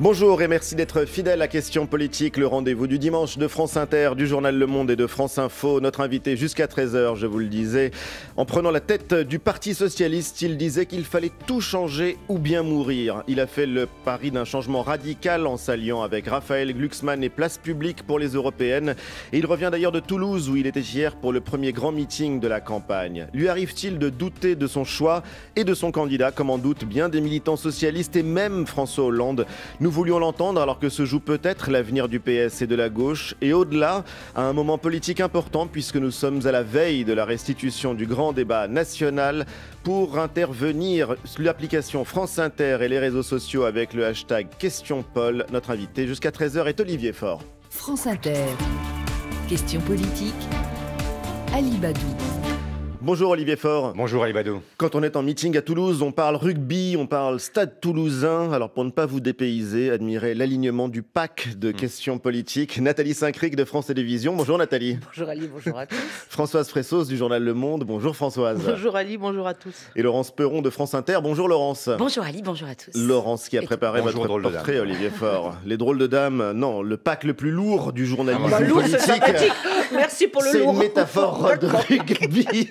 Bonjour et merci d'être fidèle à Question Politique, le rendez-vous du dimanche de France Inter, du journal Le Monde et de France Info. Notre invité jusqu'à 13h, je vous le disais, en prenant la tête du Parti Socialiste, il disait qu'il fallait tout changer ou bien mourir. Il a fait le pari d'un changement radical en s'alliant avec Raphaël Glucksmann et Place Publique pour les Européennes. Et il revient d'ailleurs de Toulouse où il était hier pour le premier grand meeting de la campagne. Lui arrive-t-il de douter de son choix et de son candidat, comme en doutent bien des militants socialistes et même François Hollande nous voulions l'entendre alors que se joue peut-être l'avenir du PS et de la gauche, et au-delà, à un moment politique important puisque nous sommes à la veille de la restitution du grand débat national pour intervenir sur l'application France Inter et les réseaux sociaux avec le hashtag Question Paul. Notre invité jusqu'à 13h est Olivier Faure. France Inter. Question politique. Ali Bonjour Olivier Faure. Bonjour Ali Quand on est en meeting à Toulouse, on parle rugby, on parle stade toulousain. Alors pour ne pas vous dépayser, admirez l'alignement du pack de hmm. questions politiques. Nathalie Saint-Cric de France Télévisions. Bonjour Nathalie. Bonjour Ali, bonjour à tous. Françoise Fressos du journal Le Monde. Bonjour Françoise. Bonjour Ali, bonjour à tous. Et Laurence Perron de France Inter. Bonjour Laurence. Bonjour Ali, bonjour à tous. Laurence qui a préparé votre portrait, Olivier Faure. Les drôles de dames, non, le pack le plus lourd du journalisme ah, Merci pour le lourd. C'est une métaphore de rugby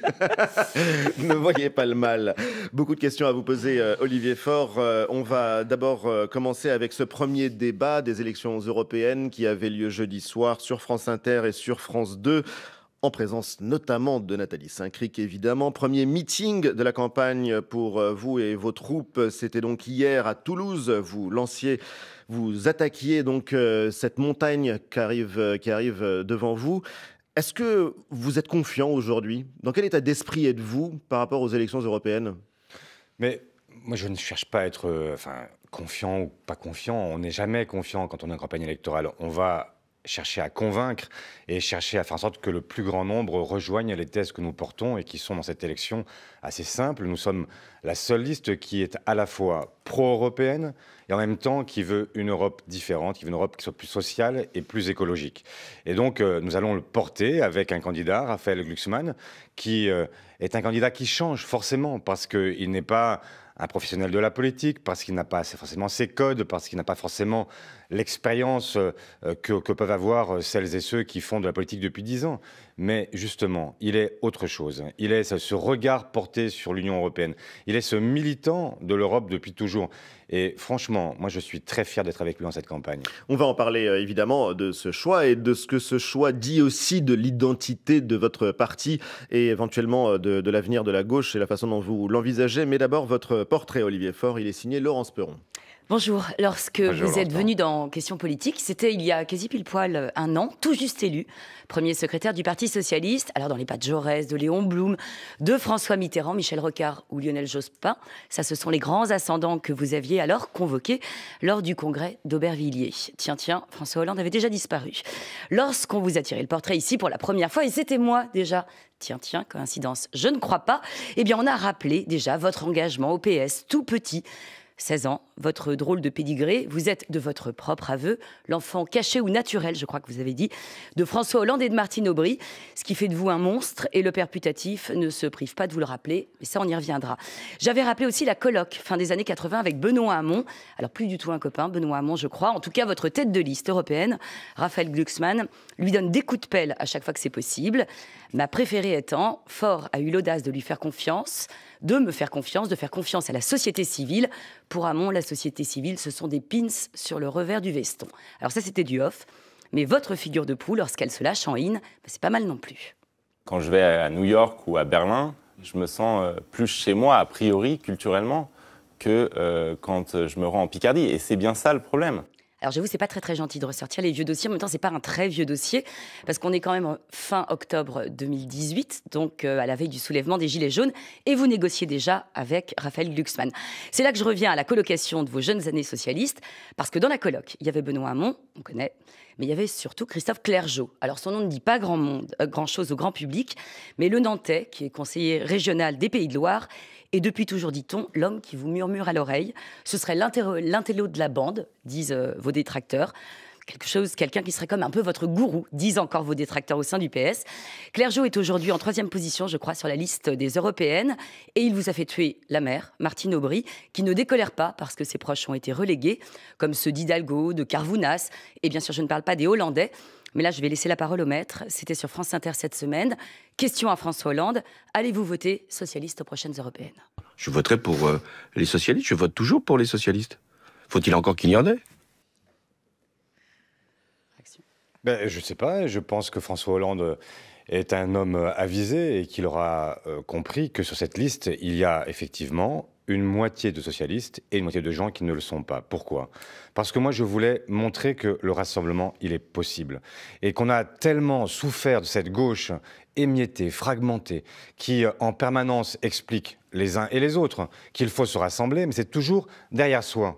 ne voyez pas le mal. Beaucoup de questions à vous poser, euh, Olivier Faure. Euh, on va d'abord euh, commencer avec ce premier débat des élections européennes qui avait lieu jeudi soir sur France Inter et sur France 2 en présence notamment de Nathalie saint évidemment. Premier meeting de la campagne pour vous et vos troupes, c'était donc hier à Toulouse. Vous lanciez, vous attaquiez donc cette montagne qui arrive, qui arrive devant vous. Est-ce que vous êtes confiant aujourd'hui Dans quel état d'esprit êtes-vous par rapport aux élections européennes Mais moi, je ne cherche pas à être euh, enfin, confiant ou pas confiant. On n'est jamais confiant quand on est en campagne électorale. On va chercher à convaincre et chercher à faire en sorte que le plus grand nombre rejoigne les thèses que nous portons et qui sont dans cette élection assez simple. Nous sommes la seule liste qui est à la fois pro-européenne et en même temps qui veut une Europe différente, qui veut une Europe qui soit plus sociale et plus écologique. Et donc euh, nous allons le porter avec un candidat, Raphaël Glucksmann, qui euh, est un candidat qui change forcément parce qu'il n'est pas un professionnel de la politique, parce qu'il n'a pas forcément ses codes, parce qu'il n'a pas forcément l'expérience euh, euh, que, peuvent avoir euh, celles et ceux qui font de la politique depuis dix ans. Mais justement, il est autre chose. Il est ce regard porté sur l'Union européenne. Il est ce militant de l'Europe depuis toujours. Et franchement, moi, je suis très fier d'être avec lui dans cette campagne. On va en parler euh, évidemment de ce choix et de ce que ce choix dit aussi de l'identité de votre parti et éventuellement euh, de, l'avenir de la gauche et la façon dont vous l'envisagez. Mais d'abord, votre portrait, Olivier Faure, il est signé Laurence Perron. Bonjour. Lorsque vous êtes venu dans Question politique, c'était il y a quasi pile poil euh, un an, tout juste élu, premier secrétaire du Parti socialiste. Alors dans les pas de Jaurès, de Léon Blum, de François Mitterrand, Michel Rocard ou Lionel Jospin, ça ce sont les grands ascendants que vous aviez alors convoqués lors du congrès d'Aubervilliers. Tiens, tiens, François Hollande avait déjà disparu. Lorsqu'on vous a tiré le portrait ici pour la première fois, et c'était moi déjà, tiens, tiens, coïncidence, je ne crois pas, eh bien on a rappelé déjà votre engagement au PS tout petit 16 ans, votre drôle de pédigré, vous êtes de votre propre aveu, l'enfant caché ou naturel, je crois que vous avez dit, de François Hollande et de Martine Aubry, ce qui fait de vous un monstre et le perputatif ne se prive pas de vous le rappeler, mais ça on y reviendra. J'avais rappelé aussi la colloque fin des années 80 avec Benoît Hamon, alors plus du tout un copain, Benoît Hamon je crois, en tout cas votre tête de liste européenne, Raphaël Glucksmann, lui donne des coups de pelle à chaque fois que c'est possible, ma préférée étant, Fort a eu l'audace de lui faire confiance, de me faire confiance, de faire confiance à la société civile. Pour Hamon, la société civile, ce sont des pins sur le revers du veston. Alors ça, c'était du off. Mais votre figure de proue, lorsqu'elle se lâche en in, bah, c'est pas mal non plus. Quand je vais à New York ou à Berlin, je me sens euh, plus chez moi, a priori, culturellement, que euh, quand euh, je me rends en Picardie. Et c'est bien ça le problème. Alors j'avoue, c'est pas très très gentil de ressortir les vieux dossiers. En même temps, c'est pas un très vieux dossier parce qu'on est quand même fin octobre 2018, donc euh, à la veille du soulèvement des Gilets jaunes, et vous négociez déjà avec Raphaël Glucksmann. C'est là que je reviens à la colocation de vos jeunes années socialistes, parce que dans la coloc, il y avait Benoît Hamon, on connaît, mais il y avait surtout Christophe Clergeau. Alors son nom ne dit pas grand, monde, euh, grand chose au grand public, mais le Nantais, qui est conseiller régional des Pays de Loire, et depuis toujours, dit-on, l'homme qui vous murmure à l'oreille, ce serait l'intello de la bande, disent euh, vos détracteurs chose, quelqu'un qui serait comme un peu votre gourou, disent encore vos détracteurs au sein du PS. Claire Jo est aujourd'hui en troisième position, je crois, sur la liste des européennes, et il vous a fait tuer la mère, Martine Aubry, qui ne décolère pas parce que ses proches ont été relégués, comme ceux d'Hidalgo, de Carvounas, et bien sûr, je ne parle pas des Hollandais. Mais là, je vais laisser la parole au maître. C'était sur France Inter cette semaine. Question à François Hollande. Allez-vous voter socialiste aux prochaines européennes Je voterai pour euh, les socialistes. Je vote toujours pour les socialistes. Faut-il encore qu'il y en ait ben, Je ne sais pas. Je pense que François Hollande euh, est un homme euh, avisé et qu'il aura euh, compris que sur cette liste, il y a effectivement une moitié de socialistes et une moitié de gens qui ne le sont pas. Pourquoi Parce que moi, je voulais montrer que le rassemblement, il est possible. Et qu'on a tellement souffert de cette gauche émiettée, fragmentée, qui en permanence explique les uns et les autres qu'il faut se rassembler, mais c'est toujours derrière soi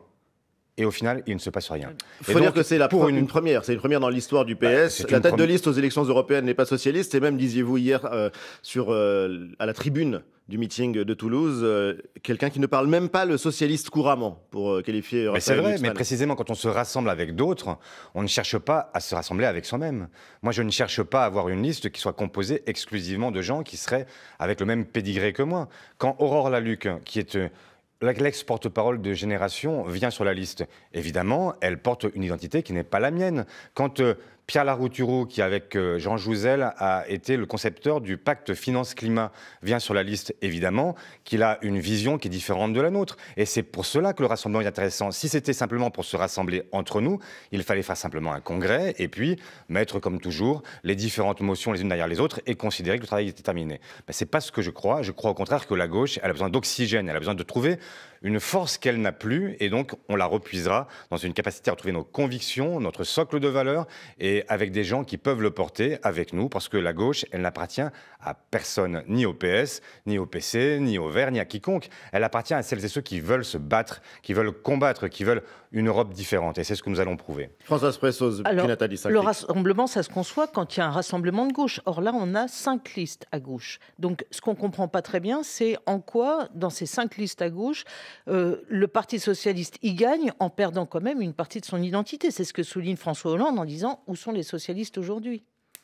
et au final, il ne se passe rien. Il faut dire que c'est la une... première. C'est une première dans l'histoire du bah, PS. la tête de liste aux élections européennes n'est pas socialiste. Et même, disiez-vous hier euh, sur, euh, à la tribune du meeting de Toulouse, euh, quelqu'un qui ne parle même pas le socialiste couramment, pour qualifier... Mais c'est vrai, mais précisément, quand on se rassemble avec d'autres, on ne cherche pas à se rassembler avec soi-même. Moi, je ne cherche pas à avoir une liste qui soit composée exclusivement de gens qui seraient avec le même pédigré que moi. Quand Aurore Laluc, qui est L'ex-porte-parole de Génération vient sur la liste. Évidemment, elle porte une identité qui n'est pas la mienne. Quand euh, Pierre Larouturou, qui avec euh, Jean Jouzel a été le concepteur du pacte finance-climat, vient sur la liste évidemment, qu'il a une vision qui est différente de la nôtre. Et c'est pour cela que le rassemblement est intéressant. Si c'était simplement pour se rassembler entre nous, il fallait faire simplement un congrès et puis mettre comme toujours les différentes motions les unes derrière les autres et considérer que le travail était terminé. Ce n'est pas ce que je crois. Je crois au contraire que la gauche, elle a besoin d'oxygène, elle a besoin de trouver une force qu'elle n'a plus, et donc on la repuisera dans une capacité à retrouver nos convictions, notre socle de valeurs, et avec des gens qui peuvent le porter avec nous, parce que la gauche, elle n'appartient à personne, ni au PS, ni au PC, ni au Vert, ni à quiconque. Elle appartient à celles et ceux qui veulent se battre, qui veulent combattre, qui veulent une Europe différente. Et c'est ce que nous allons prouver. François Spressos, Nathalie, le rassemblement, ça se conçoit quand il y a un rassemblement de gauche. Or là, on a cinq listes à gauche. Donc ce qu'on ne comprend pas très bien, c'est en quoi, dans ces cinq listes à gauche, euh, le Parti socialiste y gagne en perdant quand même une partie de son identité. C'est ce que souligne François Hollande en disant où sont les socialistes aujourd'hui.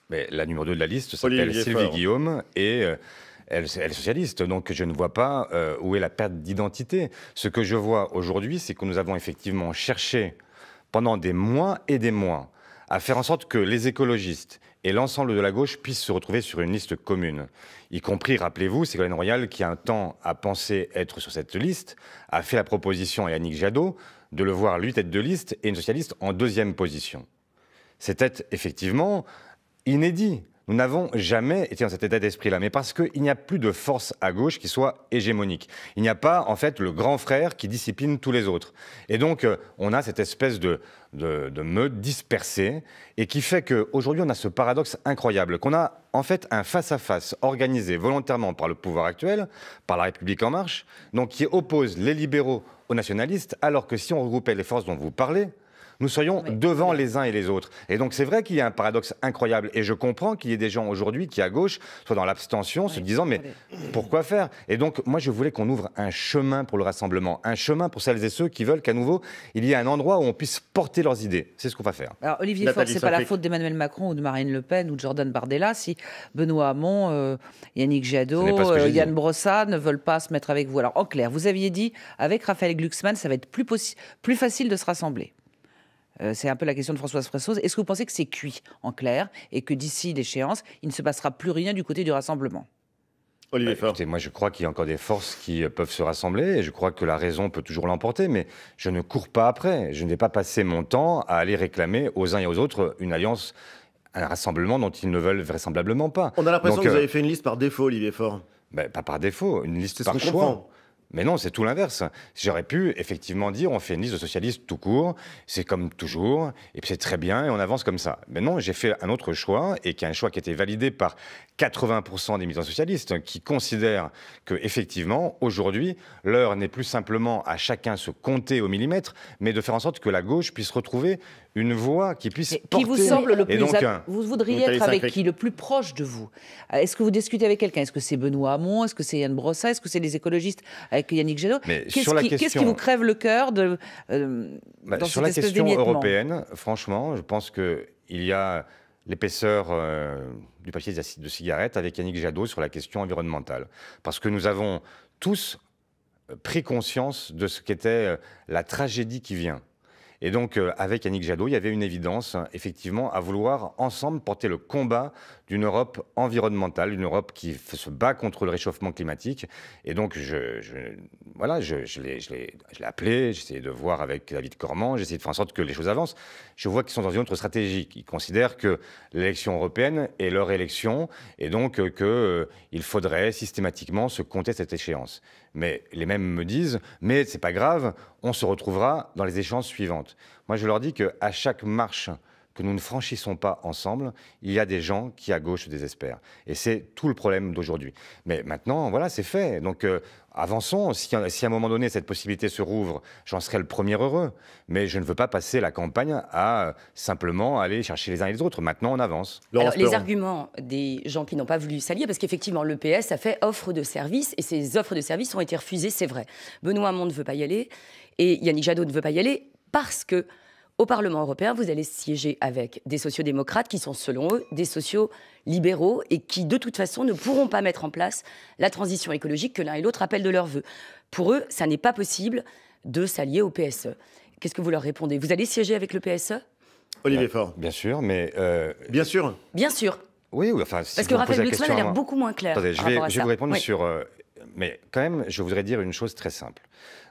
Mais la numéro 2 de la liste s'appelle Sylvie Guillaume et euh, elle, est socialiste. Donc je ne vois pas euh, où est la perte d'identité. Ce que je vois aujourd'hui, c'est que nous avons effectivement cherché pendant des mois et des mois à faire en sorte que les écologistes et l'ensemble de la gauche puissent se retrouver sur une liste commune. Y compris, rappelez-vous, Ségolène Royal, qui a un temps à penser être sur cette liste, a fait la proposition à Yannick Jadot de le voir lui tête de liste et une socialiste en deuxième position. C'était effectivement inédit nous n'avons jamais été dans cet état d'esprit-là, mais parce qu'il n'y a plus de force à gauche qui soit hégémonique. Il n'y a pas, en fait, le grand frère qui discipline tous les autres. Et donc, euh, on a cette espèce de, de, meute dispersée, et qui fait qu'aujourd'hui, on a ce paradoxe incroyable, qu'on a en fait un face-à-face organisé volontairement par le pouvoir actuel, par la République en marche, donc qui oppose les libéraux aux nationalistes, alors que si on regroupait les forces dont vous parlez, nous soyons devant les uns et les autres. Et donc c'est vrai qu'il y a un paradoxe incroyable. Et je comprends qu'il y ait des gens aujourd'hui qui, à gauche, soient dans l'abstention, se disant mais pourquoi faire Et donc moi je voulais qu'on ouvre un chemin pour le rassemblement, un chemin pour celles et ceux qui veulent qu'à nouveau il y ait un endroit où on puisse porter leurs idées. C'est ce qu'on va faire. Alors Olivier Faure, c'est pas la faute d'Emmanuel Macron ou de Marine Le Pen ou de Jordan Bardella si Benoît Hamon, euh, Yannick Jadot, euh, Yann Brossa ne veulent pas se mettre avec vous. Alors en clair, vous aviez dit avec Raphaël Glucksmann, ça va être plus facile de se rassembler. Euh, c'est un peu la question de Françoise Fressoz. Est-ce que vous pensez que c'est cuit, en clair, et que d'ici l'échéance, il ne se passera plus rien du côté du rassemblement Olivier bah, Faure. écoutez, moi, je crois qu'il y a encore des forces qui euh, peuvent se rassembler et je crois que la raison peut toujours l'emporter, mais je ne cours pas après. Je n'ai pas passé mon temps à aller réclamer aux uns et aux autres une alliance, un rassemblement dont ils ne veulent vraisemblablement pas. On a l'impression que vous euh, avez fait une liste par défaut, Olivier Faure. Bah, pas par défaut, une liste par choix. Mais non, c'est tout l'inverse. J'aurais pu effectivement dire on fait une liste de socialistes tout court, c'est comme toujours, et puis c'est très bien, et on avance comme ça. Mais non, j'ai fait un autre choix, et qui est un choix qui a été validé par 80% des militants socialistes, qui considèrent que effectivement, aujourd'hui, l'heure n'est plus simplement à chacun se compter au millimètre, mais de faire en sorte que la gauche puisse retrouver une voix qui puisse porter. Qui vous semble le plus donc, Vous voudriez être avec qui Le plus proche de vous euh, Est-ce que vous discutez avec quelqu'un Est-ce que c'est Benoît Hamon Est-ce que c'est Yann Brossa Est-ce que c'est les écologistes avec Yannick Jadot Qu'est-ce qui, vous crève le cœur de, euh, bah, Sur la question européenne, franchement, je pense qu'il y a l'épaisseur euh, du papier de cigarette avec Yannick Jadot sur la question environnementale. Parce que nous avons tous pris conscience de ce qu'était la tragédie qui vient. Et donc, euh, avec Yannick Jadot, il y avait une évidence, effectivement, à vouloir ensemble porter le combat d'une Europe environnementale, une Europe qui se bat contre le réchauffement climatique. Et donc, je, voilà, je, l'ai appelé, j'ai essayé de voir avec David Cormand, j'ai essayé de faire en sorte que les choses avancent. Je vois qu'ils sont dans une autre stratégie. Ils considèrent que l'élection européenne est leur élection et donc euh, qu'il euh, faudrait systématiquement se compter cette échéance. Mais les mêmes me disent, mais c'est pas grave, on se retrouvera dans les échéances suivantes. Moi, je leur dis qu'à chaque marche que nous ne franchissons pas ensemble, il y a des gens qui à gauche désespèrent. Et c'est tout le problème d'aujourd'hui. Mais maintenant, voilà, c'est fait. Donc euh, avançons. Si, à un moment donné cette possibilité se rouvre, j'en serai le premier heureux. Mais je ne veux pas passer la campagne à euh, simplement aller chercher les uns et les autres. Maintenant, on avance. Alors, les arguments des gens qui n'ont pas voulu s'allier, parce qu'effectivement, le PS a fait offre de service, et ces offres de service ont été refusées, c'est vrai. Benoît Hamon ne veut pas y aller, et Yannick Jadot ne veut pas y aller, parce que au Parlement européen, vous allez siéger avec des sociodémocrates qui sont, selon eux, des sociaux libéraux et qui, de toute façon, ne pourront pas mettre en place la transition écologique que l'un et l'autre appellent de leur vœu. Pour eux, ça n'est pas possible de s'allier au PSE. Qu'est-ce que vous leur répondez Vous allez siéger avec le PSE Olivier bah, Faure. Bien sûr, mais. Euh, bien sûr. Bien sûr. Oui, oui, enfin. Si Parce que Raphaël Glucksmann a l'air beaucoup moins clair. Attendez, je vais, vous répondre sur euh, mais quand même, je voudrais dire une chose très simple.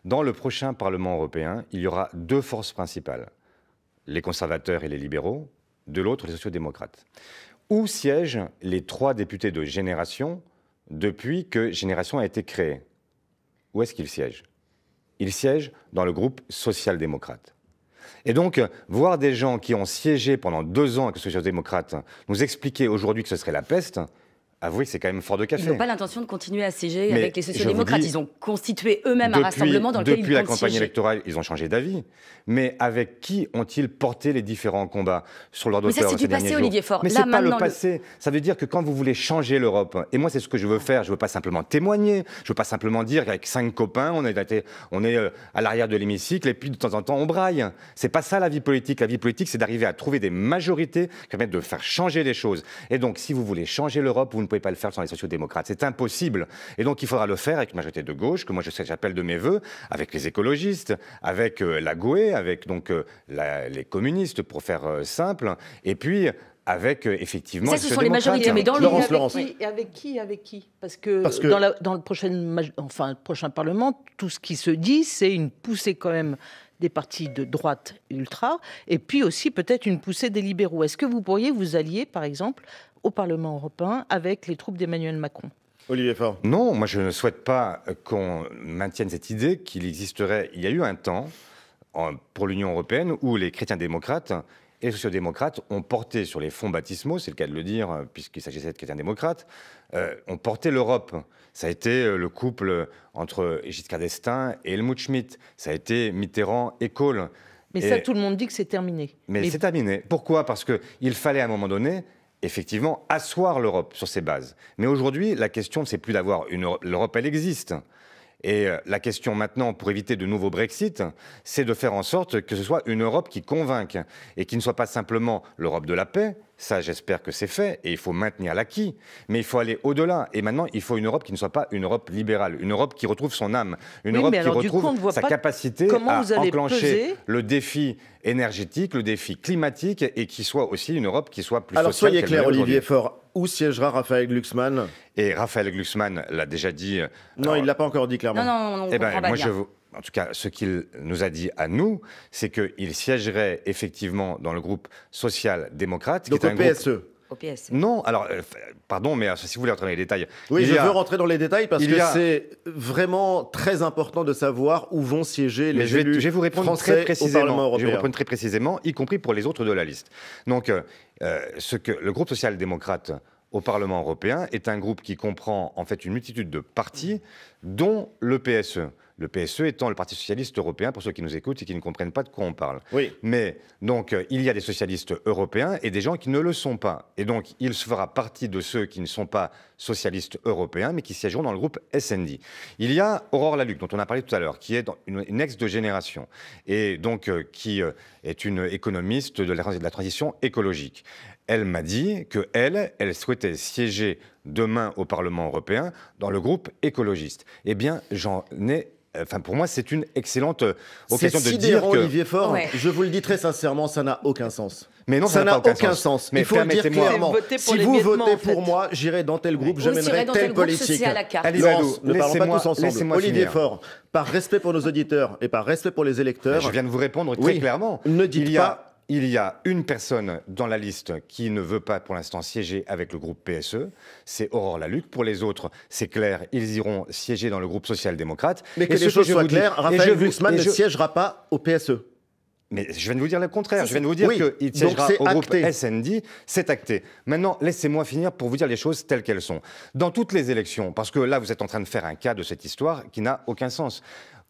Dans le prochain Parlement européen, il y aura deux forces principales, les conservateurs et les libéraux, de l'autre, les sociodémocrates. Où siègent les trois députés de Génération depuis que Génération a été créée Où est-ce qu'ils siègent Ils siègent dans le groupe social-démocrate. Et donc, voir des gens qui ont siégé pendant deux ans avec les social démocrate nous expliquer aujourd'hui que ce serait la peste, avouez c'est quand même fort de café. Ils n'ont pas l'intention de continuer à siéger avec les sociodémocrates. ils ont constitué eux-mêmes un rassemblement dans lequel ils Depuis la campagne électorale, ils ont changé d'avis. Mais avec qui ont-ils porté les différents combats sur leur dossier Mais ça, c'est du passé, Olivier Faure. Mais c'est pas le passé. Ça veut dire que quand vous voulez changer l'Europe, et moi, c'est ce que je veux faire, je veux pas simplement témoigner, je veux pas simplement dire qu'avec cinq copains, on est, on est euh, à l'arrière de l'hémicycle et puis de temps en temps, on braille. C'est pas ça la vie politique. La vie politique, c'est d'arriver à trouver des majorités qui permettent de faire changer les choses. Et donc, si vous voulez changer l'Europe, vous ne pas le faire sans les sociaux-démocrates. C'est impossible. Et donc, il faudra le faire avec une majorité de gauche, que moi j'appelle de mes voeux, avec les écologistes, avec euh, la GOE, avec donc euh, les communistes, pour faire euh, simple. Et puis, avec effectivement. Ça, ce sont les majorités, mais dans avec, qui, avec qui Parce que, Dans, dans, le enfin, le prochain Parlement, tout ce qui se dit, c'est une poussée quand même des partis de droite ultra, et puis aussi peut-être une poussée des libéraux. Est-ce que vous pourriez vous allier, par exemple, au Parlement européen avec les troupes d'Emmanuel Macron. Olivier Faure. Non, moi je ne souhaite pas euh, qu'on maintienne cette idée qu'il existerait. Il y a eu un temps pour l'Union européenne où les chrétiens démocrates et les sociodémocrates ont porté sur les fonds baptismaux, c'est le cas de le dire, euh, puisqu'il s'agissait de chrétiens démocrates, euh, ont porté l'Europe. Ça a été le couple entre Giscard d'Estaing et Helmut Schmidt. Ça a été Mitterrand et Kohl. Mais ça, tout le monde dit que c'est terminé. Mais, mais... c'est terminé. Pourquoi Parce qu'il fallait à un moment donné effectivement asseoir l'Europe sur ses bases. Mais aujourd'hui, la question, c'est plus d'avoir une Europe. L'Europe, elle existe. Et euh, la question maintenant, pour éviter de nouveaux Brexit, c'est de faire en sorte que ce soit une Europe qui convainque et qui ne soit pas simplement l'Europe de la paix, ça, j'espère que c'est fait et il faut maintenir l'acquis. Mais il faut aller au-delà. Et maintenant, il faut une Europe qui ne soit pas une Europe libérale, une Europe qui retrouve son âme, une Europe qui retrouve sa capacité à enclencher le défi énergétique, le défi climatique et qui soit aussi une Europe qui soit plus sociale. Alors soyez clair, Olivier Faure, où siégera Raphaël Glucksmann Et Raphaël Glucksmann l'a déjà dit. Euh, non, il ne l'a pas encore dit clairement. Non, non, non on eh ben, moi, bien. Je, en tout cas, ce qu'il nous a dit à nous, c'est qu'il siégerait effectivement dans le groupe social-démocrate. Donc qui est un e. Au PSE. Non, alors, euh, pardon, mais euh, si vous voulez rentrer dans les détails. Oui, je veux rentrer dans les détails parce que c'est vraiment très important de savoir où vont siéger les je vais, élus vous répondre français très précisément. Je vais vous répondre très précisément, y compris pour les autres de la liste. Donc, euh, ce que le groupe social-démocrate au Parlement européen est un groupe qui comprend en fait une multitude de partis, dont le PSE le PSE étant le Parti socialiste européen, pour ceux qui nous écoutent et qui ne comprennent pas de quoi on parle. Oui. Mais donc, euh, il y a des socialistes européens et des gens qui ne le sont pas. Et donc, il se fera partie de ceux qui ne sont pas socialistes européens, mais qui siégeront dans le groupe SND. Il y a Aurore Laluc, dont on a parlé tout à l'heure, qui est une, ex de génération, et donc euh, qui euh, est une économiste de la, de la transition écologique. Elle m'a dit que elle, elle souhaitait siéger demain au Parlement européen dans le groupe écologiste. Eh bien, j'en ai Enfin, pour moi, c'est une excellente euh, occasion de dire que Olivier Faure. Je vous le dis très sincèrement, ça n'a aucun sens. Mais non, ça n'a aucun, sens. Mais Il faut dire clairement. si vous votez pour moi, j'irai dans tel groupe, j'amènerai telle politique. Laurence, ne parlons pas tous ensemble. Olivier Faure, par respect pour nos auditeurs et par respect pour les électeurs. Je viens de vous répondre très clairement. Ne dites pas il y a une personne dans la liste qui ne veut pas pour l'instant siéger avec le groupe PSE, c'est Aurore Laluc. Pour les autres, c'est clair, ils iront siéger dans le groupe social-démocrate. Mais que et les choses soient claires, Raphaël Glucksmann ne siégera pas au PSE. Mais je viens de vous dire le contraire. Je viens de vous dire qu'il siégera au groupe SND. C'est acté. Maintenant, laissez-moi finir pour vous dire les choses telles qu'elles sont. Dans toutes les élections, parce que là, vous êtes en train de faire un cas de cette histoire qui n'a aucun sens.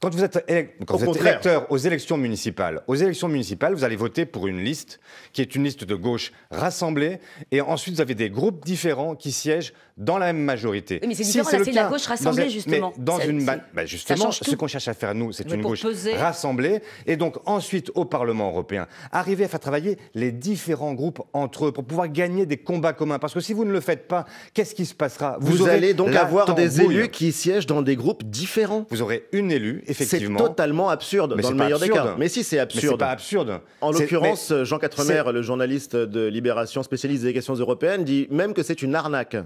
Quand vous êtes, quand électeur aux élections municipales, aux élections municipales, vous allez voter pour une liste qui est une liste de gauche rassemblée, et ensuite vous avez des groupes différents qui siègent dans la même majorité. mais c'est différent, si c'est la gauche rassemblée, justement. dans une, bah, justement, ce qu'on cherche à faire, nous, c'est une gauche rassemblée, et donc ensuite au Parlement européen, arriver à faire travailler les différents groupes entre eux pour pouvoir gagner des combats communs. Parce que si vous ne le faites pas, qu'est-ce qui se passera vous, allez donc avoir des élus qui siègent dans des groupes différents. Vous aurez une élue, c'est totalement absurde, dans le meilleur des cas. Mais si, c'est absurde. pas absurde. En l'occurrence, Jean Quatremer, le journaliste de Libération spécialiste des questions européennes, dit même que c'est une arnaque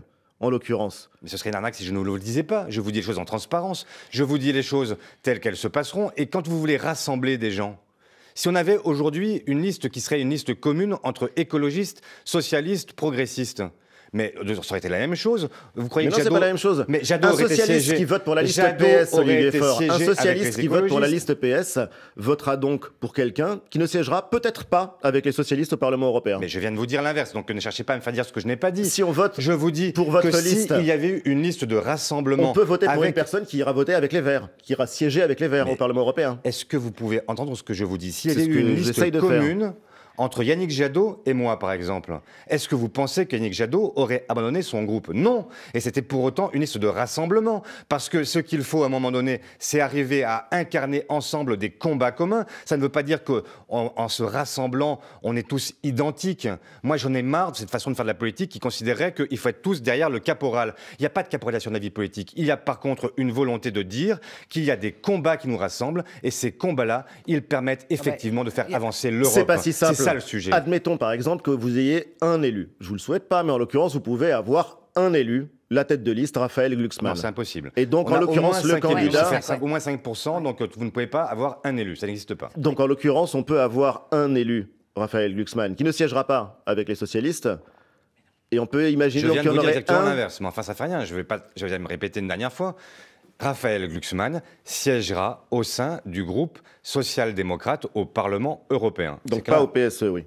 en l'occurrence. Mais ce serait une arnaque si je ne vous le disais pas. Je vous dis les choses en transparence. Je vous dis les choses telles qu'elles se passeront. Et quand vous voulez rassembler des gens, si on avait aujourd'hui une liste qui serait une liste commune entre écologistes, socialistes, progressistes, mais ça aurait été la même chose. Vous croyez que c'est pas la même chose. Mais un socialiste qui vote pour la liste PS, Olivier Faure, un socialiste qui vote pour la liste PS votera donc pour quelqu'un qui ne siégera peut-être pas avec les socialistes au Parlement européen. Mais je viens de vous dire l'inverse, donc ne cherchez pas à me faire dire ce que je n'ai pas dit. Si on vote, je vous dis pour votre liste, il y avait eu une liste de rassemblement, on peut voter pour une personne qui ira voter avec les Verts, qui ira siéger avec les Verts au Parlement européen. Est-ce que vous pouvez entendre ce que je vous dis ici est une liste commune entre Yannick Jadot et moi, par exemple. Est-ce que vous pensez Yannick Jadot aurait abandonné son groupe Non. Et c'était pour autant une liste de rassemblement. Parce que ce qu'il faut à un moment donné, c'est arriver à incarner ensemble des combats communs. Ça ne veut pas dire qu'en en se rassemblant, on est tous identiques. Moi, j'en ai marre de cette façon de faire de la politique qui considérait qu'il faut être tous derrière le caporal. Il n'y a pas de caporalisation de la vie politique. Il y a par contre une volonté de dire qu'il y a des combats qui nous rassemblent. Et ces combats-là, ils permettent effectivement de faire ah bah, avancer l'Europe. C'est pas si simple. Admettons par exemple que vous ayez un élu. Je vous le souhaite pas, mais en l'occurrence, vous pouvez avoir un élu la tête de liste, Raphaël Glucksmann. c'est impossible. Et donc, en l'occurrence, le candidat. faire au moins 5%, donc vous ne pouvez pas avoir un élu, ça n'existe pas. Donc, en l'occurrence, on peut avoir un élu, Raphaël Glucksmann, qui ne siégera pas avec les socialistes. Et on peut imaginer qu'il y en aurait un. l'inverse, mais enfin, ça fait rien. Je vais, pas... je vais me répéter une dernière fois. Raphaël Glucksmann siégera au sein du groupe social-démocrate au Parlement européen. Donc pas au PSE, oui.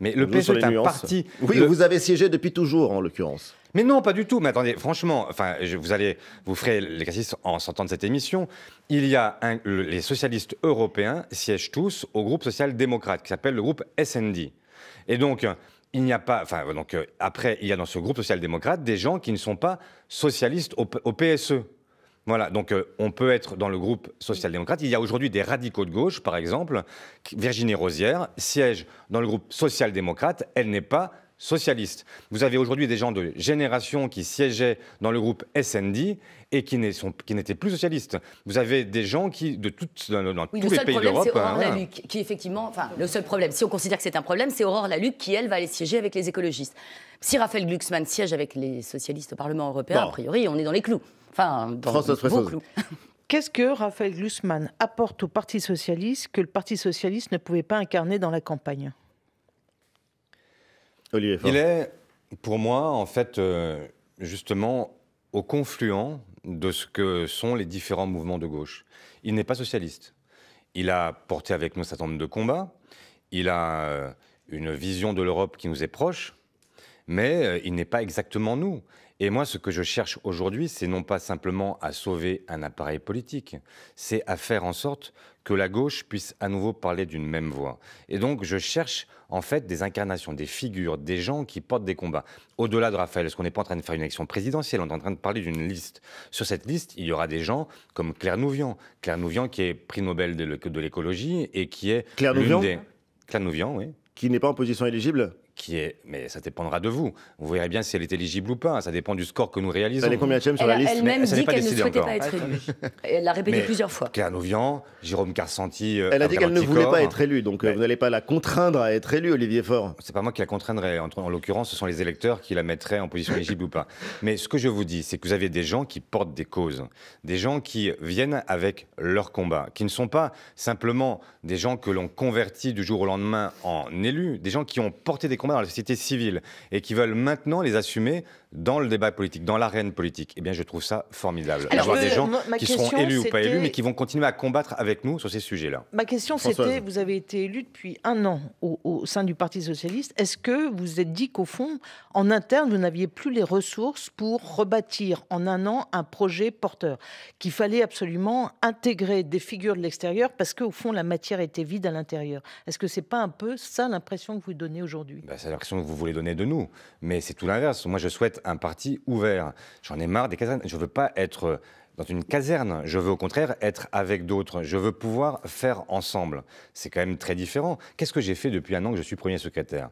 Mais le PSE est un parti. Oui, vous avez siégé depuis toujours, en l'occurrence. Mais non, pas du tout. Mais attendez, franchement, enfin, vous allez, vous ferez l'exercice en sortant de cette émission. Il y a les socialistes européens siègent tous au groupe social-démocrate qui s'appelle le groupe S&D. Et donc, il n'y a pas, enfin, donc euh, après, il y a dans ce groupe social-démocrate des gens qui ne sont pas socialistes au PSE. Voilà, donc euh, on peut être dans le groupe social-démocrate. Il y a aujourd'hui des radicaux de gauche, par exemple. Virginie Rosière siège dans le groupe social-démocrate. Elle n'est pas socialiste. Vous avez aujourd'hui des gens de génération qui siégeaient dans le groupe SND et qui n'étaient plus socialistes. Vous avez des gens qui, de dans, tous les pays d'Europe... c'est Aurore hein, Laluc, qui effectivement... Enfin, le seul problème, si on considère que c'est un problème, c'est Aurore Laluc qui, elle, va aller siéger avec les écologistes. Si Raphaël Glucksmann siège avec les socialistes au Parlement européen, a priori, on est dans les clous. Qu'est-ce que Raphaël Glusman apporte au Parti socialiste que le Parti socialiste ne pouvait pas incarner dans la campagne Olivier Il est, pour moi, en fait, euh, justement, au confluent de ce que sont les différents mouvements de gauche. Il n'est pas socialiste. Il a porté avec nous sa certain de combat. Il a euh, une vision de l'Europe qui nous est proche, mais euh, il n'est pas exactement nous. Et moi, ce que je cherche aujourd'hui, c'est non pas simplement à sauver un appareil politique, c'est à faire en sorte que la gauche puisse à nouveau parler d'une même voix. Et donc, je cherche en fait des incarnations, des figures, des gens qui portent des combats. Au-delà de Raphaël, est-ce qu'on n'est pas en train de faire une élection présidentielle, on est en train de parler d'une liste. Sur cette liste, il y aura des gens comme Claire Nouvian. Claire Nouvian qui est prix Nobel de l'écologie et qui est... Claire Nouvian Claire Nouvian, oui. Qui n'est pas en position éligible qui est, mais ça dépendra de vous. Vous verrez bien si elle est éligible ou pas. Ça dépend du score que nous réalisons. Elle est combien a, Elle-même dit qu'elle ne souhaitait pas être élue. Elle l'a répété plusieurs fois. Claire Jérôme Carcenti... Euh, elle a dit qu'elle ne voulait pas être élue. Donc euh, vous n'allez pas la contraindre à être élue, Olivier Faure. C'est pas moi qui la contraindrai. En, en l'occurrence, ce sont les électeurs qui la mettraient en position éligible ou pas. Mais ce que je vous dis, c'est que vous avez des gens qui portent des causes, des gens qui viennent avec leur combat, qui ne sont pas simplement des gens que l'on convertit du jour au lendemain en élus, des gens qui ont porté des combats dans la société civile et qui veulent maintenant les assumer dans le débat politique, dans l'arène politique. Eh bien, je trouve ça formidable d'avoir des euh, gens qui seront élus ou pas élus, mais qui vont continuer à combattre avec nous sur ces sujets-là. Ma question, c'était, vous avez été élu depuis un an au, sein du Parti socialiste. Est-ce que vous vous êtes dit qu'au fond, en interne, vous n'aviez plus les ressources pour rebâtir en un an un projet porteur, qu'il fallait absolument intégrer des figures de l'extérieur parce qu'au fond, la matière était vide à l'intérieur. Est-ce que c'est pas un peu ça l'impression que vous donnez aujourd'hui bah, c'est l'action que vous voulez donner de nous. Mais c'est tout l'inverse. Moi, je souhaite un parti ouvert. J'en ai marre des casernes. Je ne veux pas être euh, dans une caserne. Je veux au contraire être avec d'autres. Je veux pouvoir faire ensemble. C'est quand même très différent. Qu'est-ce que j'ai fait depuis un an que je suis premier secrétaire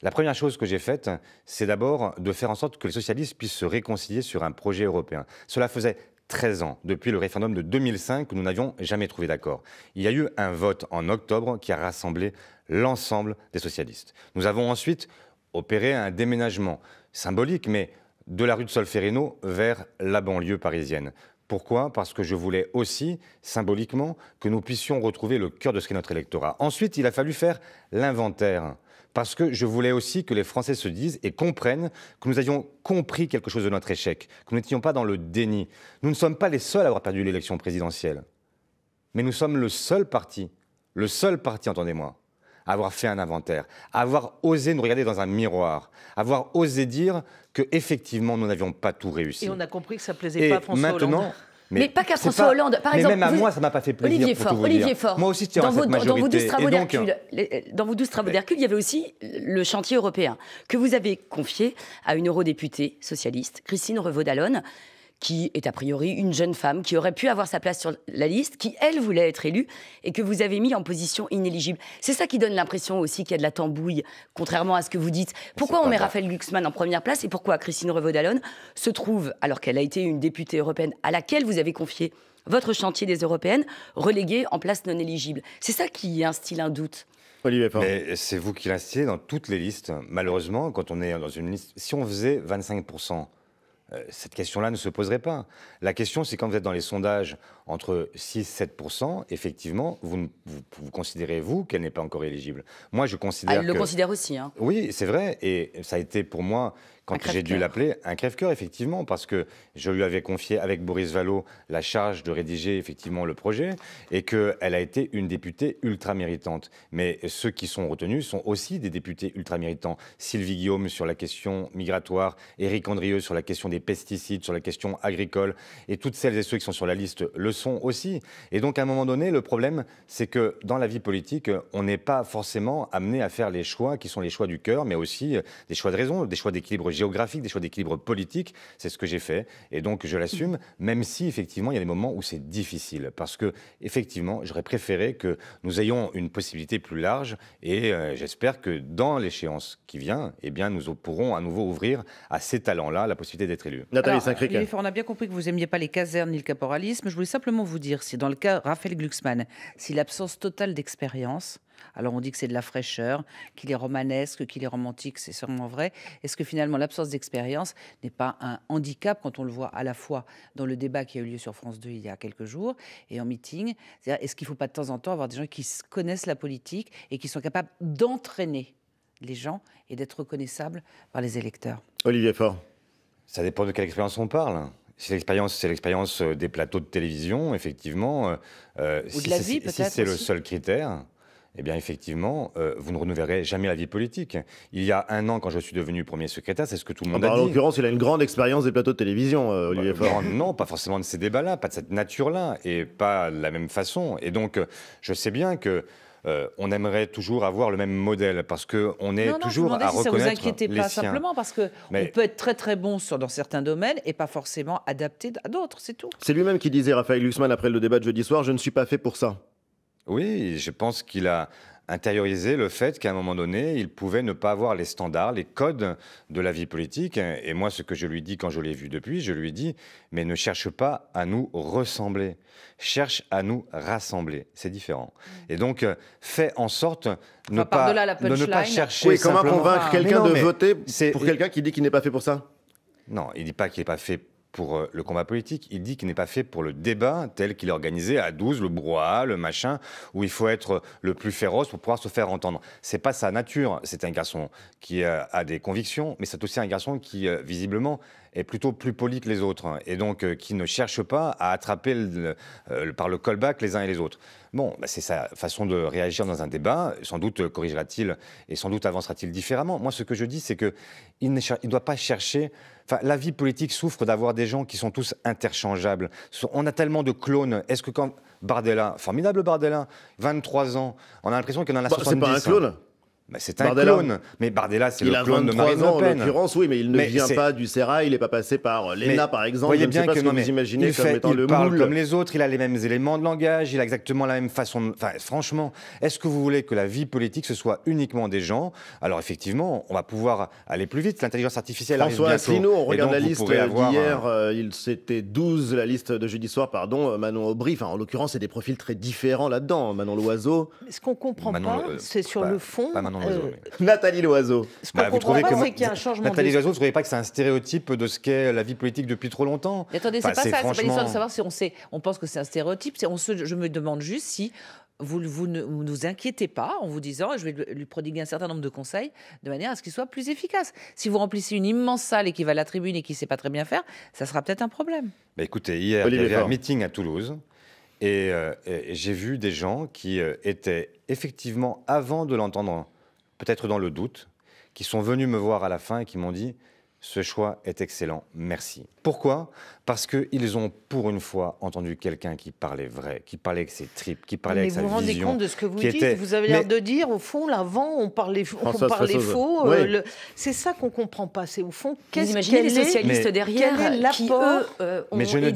la première chose que j'ai faite, c'est d'abord de faire en sorte que les socialistes puissent se réconcilier sur un projet européen. Cela faisait 13 ans, depuis le référendum de 2005, que nous n'avions jamais trouvé d'accord. Il y a eu un vote en octobre qui a rassemblé l'ensemble des socialistes. Nous avons ensuite opéré un déménagement symbolique, mais de la rue de Solferino vers la banlieue parisienne. Pourquoi Parce que je voulais aussi, symboliquement, que nous puissions retrouver le cœur de ce qu'est notre électorat. Ensuite, il a fallu faire l'inventaire. Parce que je voulais aussi que les Français se disent et comprennent que nous avions compris quelque chose de notre échec, que nous n'étions pas dans le déni. Nous ne sommes pas les seuls à avoir perdu l'élection présidentielle. Mais nous sommes le seul parti, le seul parti, entendez-moi, avoir fait un inventaire, avoir osé nous regarder dans un miroir, avoir osé dire que effectivement nous n'avions pas tout réussi. Et on a compris que ça plaisait pas à François Hollande. Mais, pas qu'à François Hollande. Par mais exemple, même à moi, ça m'a pas fait plaisir. Olivier Faure, Olivier Faure. Moi aussi, dans, vos, dans vos 12 travaux d'Hercule, il y avait aussi le chantier européen que vous avez confié à une eurodéputée socialiste, Christine Revaud-Dallonne qui est a priori une jeune femme qui aurait pu avoir sa place sur la liste, qui elle voulait être élue et que vous avez mis en position inéligible. C'est ça qui donne l'impression aussi qu'il y a de la tambouille, contrairement à ce que vous dites. Pourquoi on met Raphaël Glucksmann en première place et pourquoi Christine Revaud se trouve, alors qu'elle a été une députée européenne à laquelle vous avez confié votre chantier des européennes, reléguée en place non éligible C'est ça qui instille un doute. Mais c'est vous qui l'instillez dans toutes les listes. Malheureusement, quand on est dans une liste, si on faisait 25 euh, cette question-là ne se poserait pas. La question, c'est quand vous êtes dans les sondages, entre 6-7%, effectivement, vous, vous, considérez, vous, qu'elle n'est pas encore éligible. Moi, je considère. Ah, elle le considère aussi. Hein. Oui, c'est vrai. Et ça a été pour moi, quand j'ai dû l'appeler, un crève-cœur, effectivement, parce que je lui avais confié avec Boris Vallot la charge de rédiger, effectivement, le projet, et qu'elle a été une députée ultra méritante. Mais ceux qui sont retenus sont aussi des députés ultra méritants. Sylvie Guillaume sur la question migratoire, Éric Andrieux sur la question des pesticides, sur la question agricole, et toutes celles et ceux qui sont sur la liste le sont aussi. Et donc, à un moment donné, le problème, c'est que dans la vie politique, on n'est pas forcément amené à faire les choix qui sont les choix du cœur, mais aussi euh, des choix de raison, des choix d'équilibre géographique, des choix d'équilibre politique. C'est ce que j'ai fait. Et donc, je l'assume, même si, effectivement, il y a des moments où c'est difficile. Parce que, effectivement, j'aurais préféré que nous ayons une possibilité plus large. Et euh, j'espère que dans l'échéance qui vient, eh bien, nous pourrons à nouveau ouvrir à ces talents-là la possibilité d'être élus. Nathalie saint On a bien compris que vous aimiez pas les casernes ni le caporalisme. Je voulais simplement simplement vous dire, c'est dans le cas Raphaël Glucksmann, si l'absence totale d'expérience, alors on dit que c'est de la fraîcheur, qu'il est romanesque, qu'il est romantique, c'est sûrement vrai. Est-ce que finalement l'absence d'expérience n'est pas un handicap quand on le voit à la fois dans le débat qui a eu lieu sur France 2 il y a quelques jours et en meeting est-ce qu'il ne faut pas de temps en temps avoir des gens qui connaissent la politique et qui sont capables d'entraîner les gens et d'être reconnaissables par les électeurs Olivier Faure. Ça dépend de quelle expérience on parle. C'est l'expérience, c'est l'expérience euh, des plateaux de télévision, effectivement. Euh, euh, si Si c'est le seul critère, eh bien, effectivement, vous ne renouvellerez jamais la vie politique. Il y a un an, quand je suis devenu premier secrétaire, c'est ce que tout le ah monde bah, a dit. En l'occurrence, il a une grande expérience des plateaux de télévision, bah, Olivier Non, pas forcément de ces débats-là, pas de cette nature-là, et pas de la même façon. Et donc, je sais bien que euh, on aimerait toujours avoir le même modèle parce qu'on est toujours à reconnaître Ça vous inquiétez pas simplement parce que on peut être très très bon sur, dans certains domaines et pas forcément adapté à d'autres, c'est tout. C'est lui-même qui disait Raphaël Luxman après le débat de jeudi soir, je ne suis pas fait pour ça. Oui, je pense qu'il a intérioriser le fait qu'à un moment donné, il pouvait ne pas avoir les standards, les codes de la vie politique. Et moi, ce que je lui dis quand je l'ai vu depuis, je lui dis, mais ne cherche pas à nous ressembler, cherche à nous rassembler. C'est différent. Mmh. Et donc, euh, fais en sorte ne pas, de ne pas chercher... Oui, comment convaincre quelqu'un de voter pour quelqu'un qui dit qu'il n'est pas fait pour ça Non, il ne dit pas qu'il n'est pas fait pour euh, le combat politique. Il dit qu'il n'est pas fait pour le débat tel qu'il est organisé à 12, le brouhaha, le machin, où il faut être euh, le plus féroce pour pouvoir se faire entendre. C'est pas sa nature. C'est un garçon qui euh, a des convictions, mais c'est aussi un garçon qui, visiblement, est plutôt plus poli que les autres hein, et donc qui ne cherche pas à attraper par le callback les uns et les autres. Bon, bah, c'est sa façon de réagir dans un débat. Sans doute euh, corrigera-t-il et sans doute avancera-t-il différemment. Moi, ce que je dis, c'est qu'il ne il doit pas chercher. la vie politique souffre d'avoir des gens qui sont tous interchangeables. On a tellement de clones. Est-ce que quand Bardella, formidable Bardella, 23 ans, on a l'impression qu'il en a bah, 70. C'est pas un clone c'est un clone. Mais Bardella, c'est le clone de Marine ans, En l'occurrence, oui, mais il ne vient pas du Serra. il n'est pas passé par euh, l'ENA, par exemple. Voyez bien que, que vous imaginez comme étant il le parle comme les autres, il a les mêmes éléments de langage, il a exactement la même façon. De... Enfin, franchement, est-ce que vous voulez que la vie politique ce soit uniquement des gens Alors effectivement, on va pouvoir aller plus vite. L'intelligence artificielle François arrive bientôt. Asselineau, on regarde la liste d'hier. Euh, euh, il c'était 12 la liste de jeudi soir, pardon. Manon Aubry. Enfin, en l'occurrence, c'est des profils très différents là-dedans. Hein. Manon Loiseau. Ce qu'on comprend pas, c'est sur bah, le fond bah, euh, Nathalie Loiseau. Bah, vous trouvez que... c'est un changement Nathalie Loiseau, vous ne trouvez pas que c'est un stéréotype de ce qu'est la vie politique depuis trop longtemps Attendez, c'est pas ça, ce n'est pas de savoir si on sait. On pense que c'est un stéréotype. On Je me demande juste si vous, vous ne nous inquiétez pas en vous disant, je vais lui prodiguer un certain nombre de conseils de manière à ce qu'il soit plus efficace. Si vous remplissez une immense salle et qu'il va à la tribune et qu'il ne sait pas très bien faire, ça sera peut-être un problème. Bah, écoutez, hier, il y avait un meeting à Toulouse euh, et, j'ai vu des gens qui euh, étaient effectivement, avant de l'entendre peut-être dans le doute, qui sont venus me voir à la fin et qui m'ont dit ce choix est excellent, merci. Pourquoi Parce qu'ils ont pour une fois entendu quelqu'un qui parlait vrai, qui parlait avec ses tripes, qui parlait avec sa vision. Vous vous rendez compte de ce que vous dites Vous avez l'air de dire, au fond, l'avant, on parlait, faux. Euh, c'est ça qu'on ne comprend pas. C'est au fond, qu'est-ce qu'il les socialistes derrière qui, Mais pas, Je ne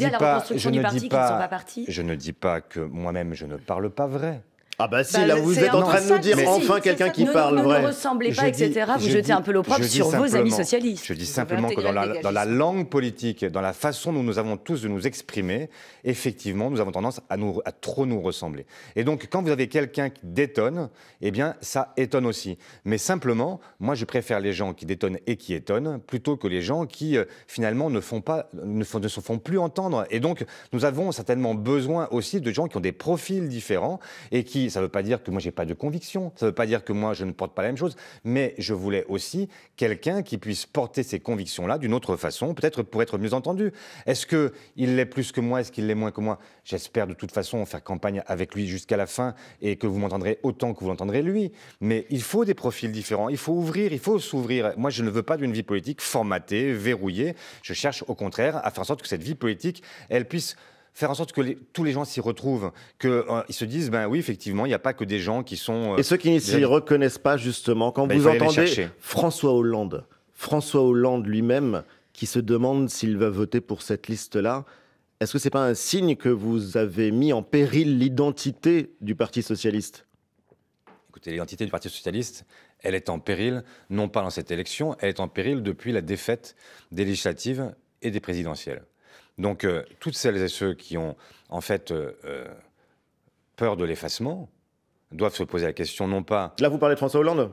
dis pas que moi-même, je ne parle pas vrai. Ah bah si, bah, là vous êtes en train de nous dire enfin quelqu'un qui parle vrai. Ne ressemblez pas, etc. Vous jetez un peu l'opprobre sur vos amis socialistes. Je dis simplement que dans la langue politique, dans la façon dont nous avons tous de nous exprimer, effectivement, nous avons tendance à, nous, à trop nous ressembler. Et donc, quand vous avez quelqu'un qui détonne, eh bien, ça étonne aussi. Mais simplement, moi, je préfère les gens qui détonnent et qui étonnent plutôt que les gens qui, euh, finalement, ne, font pas, ne, font, ne se font plus entendre. Et donc, nous avons certainement besoin aussi de gens qui ont des profils différents et qui ça ne veut pas dire que moi, j'ai pas de conviction. Ça ne veut pas dire que moi, je ne porte pas la même chose. Mais je voulais aussi quelqu'un qui puisse porter ces convictions-là d'une autre façon, peut-être pour être mieux entendu. Est-ce qu'il l'est plus que moi Est-ce qu'il l'est moins que moi J'espère de toute façon faire campagne avec lui jusqu'à la fin et que vous m'entendrez autant que vous l'entendrez lui. Mais il faut des profils différents. Il faut ouvrir, il faut s'ouvrir. Moi, je ne veux pas d'une vie politique formatée, verrouillée. Je cherche au contraire à faire en sorte que cette vie politique, elle puisse faire en sorte que tous les gens s'y retrouvent, qu'ils euh, se disent, ben oui, effectivement, il n'y a pas que des gens qui sont... Euh, et ceux qui ne s'y reconnaissent pas, justement, quand ben, vous entendez François Hollande, François Hollande lui-même, qui se demande s'il va voter pour cette liste-là, est-ce que ce n'est pas un signe que vous avez mis en péril l'identité du Parti socialiste Écoutez, l'identité du Parti socialiste, elle est en péril, non pas dans cette élection, elle est en péril depuis la défaite des législatives et des présidentielles. Donc, euh, toutes celles et ceux qui ont, en fait, euh, euh, peur de l'effacement doivent se poser la question, non pas. Là, vous parlez de François Hollande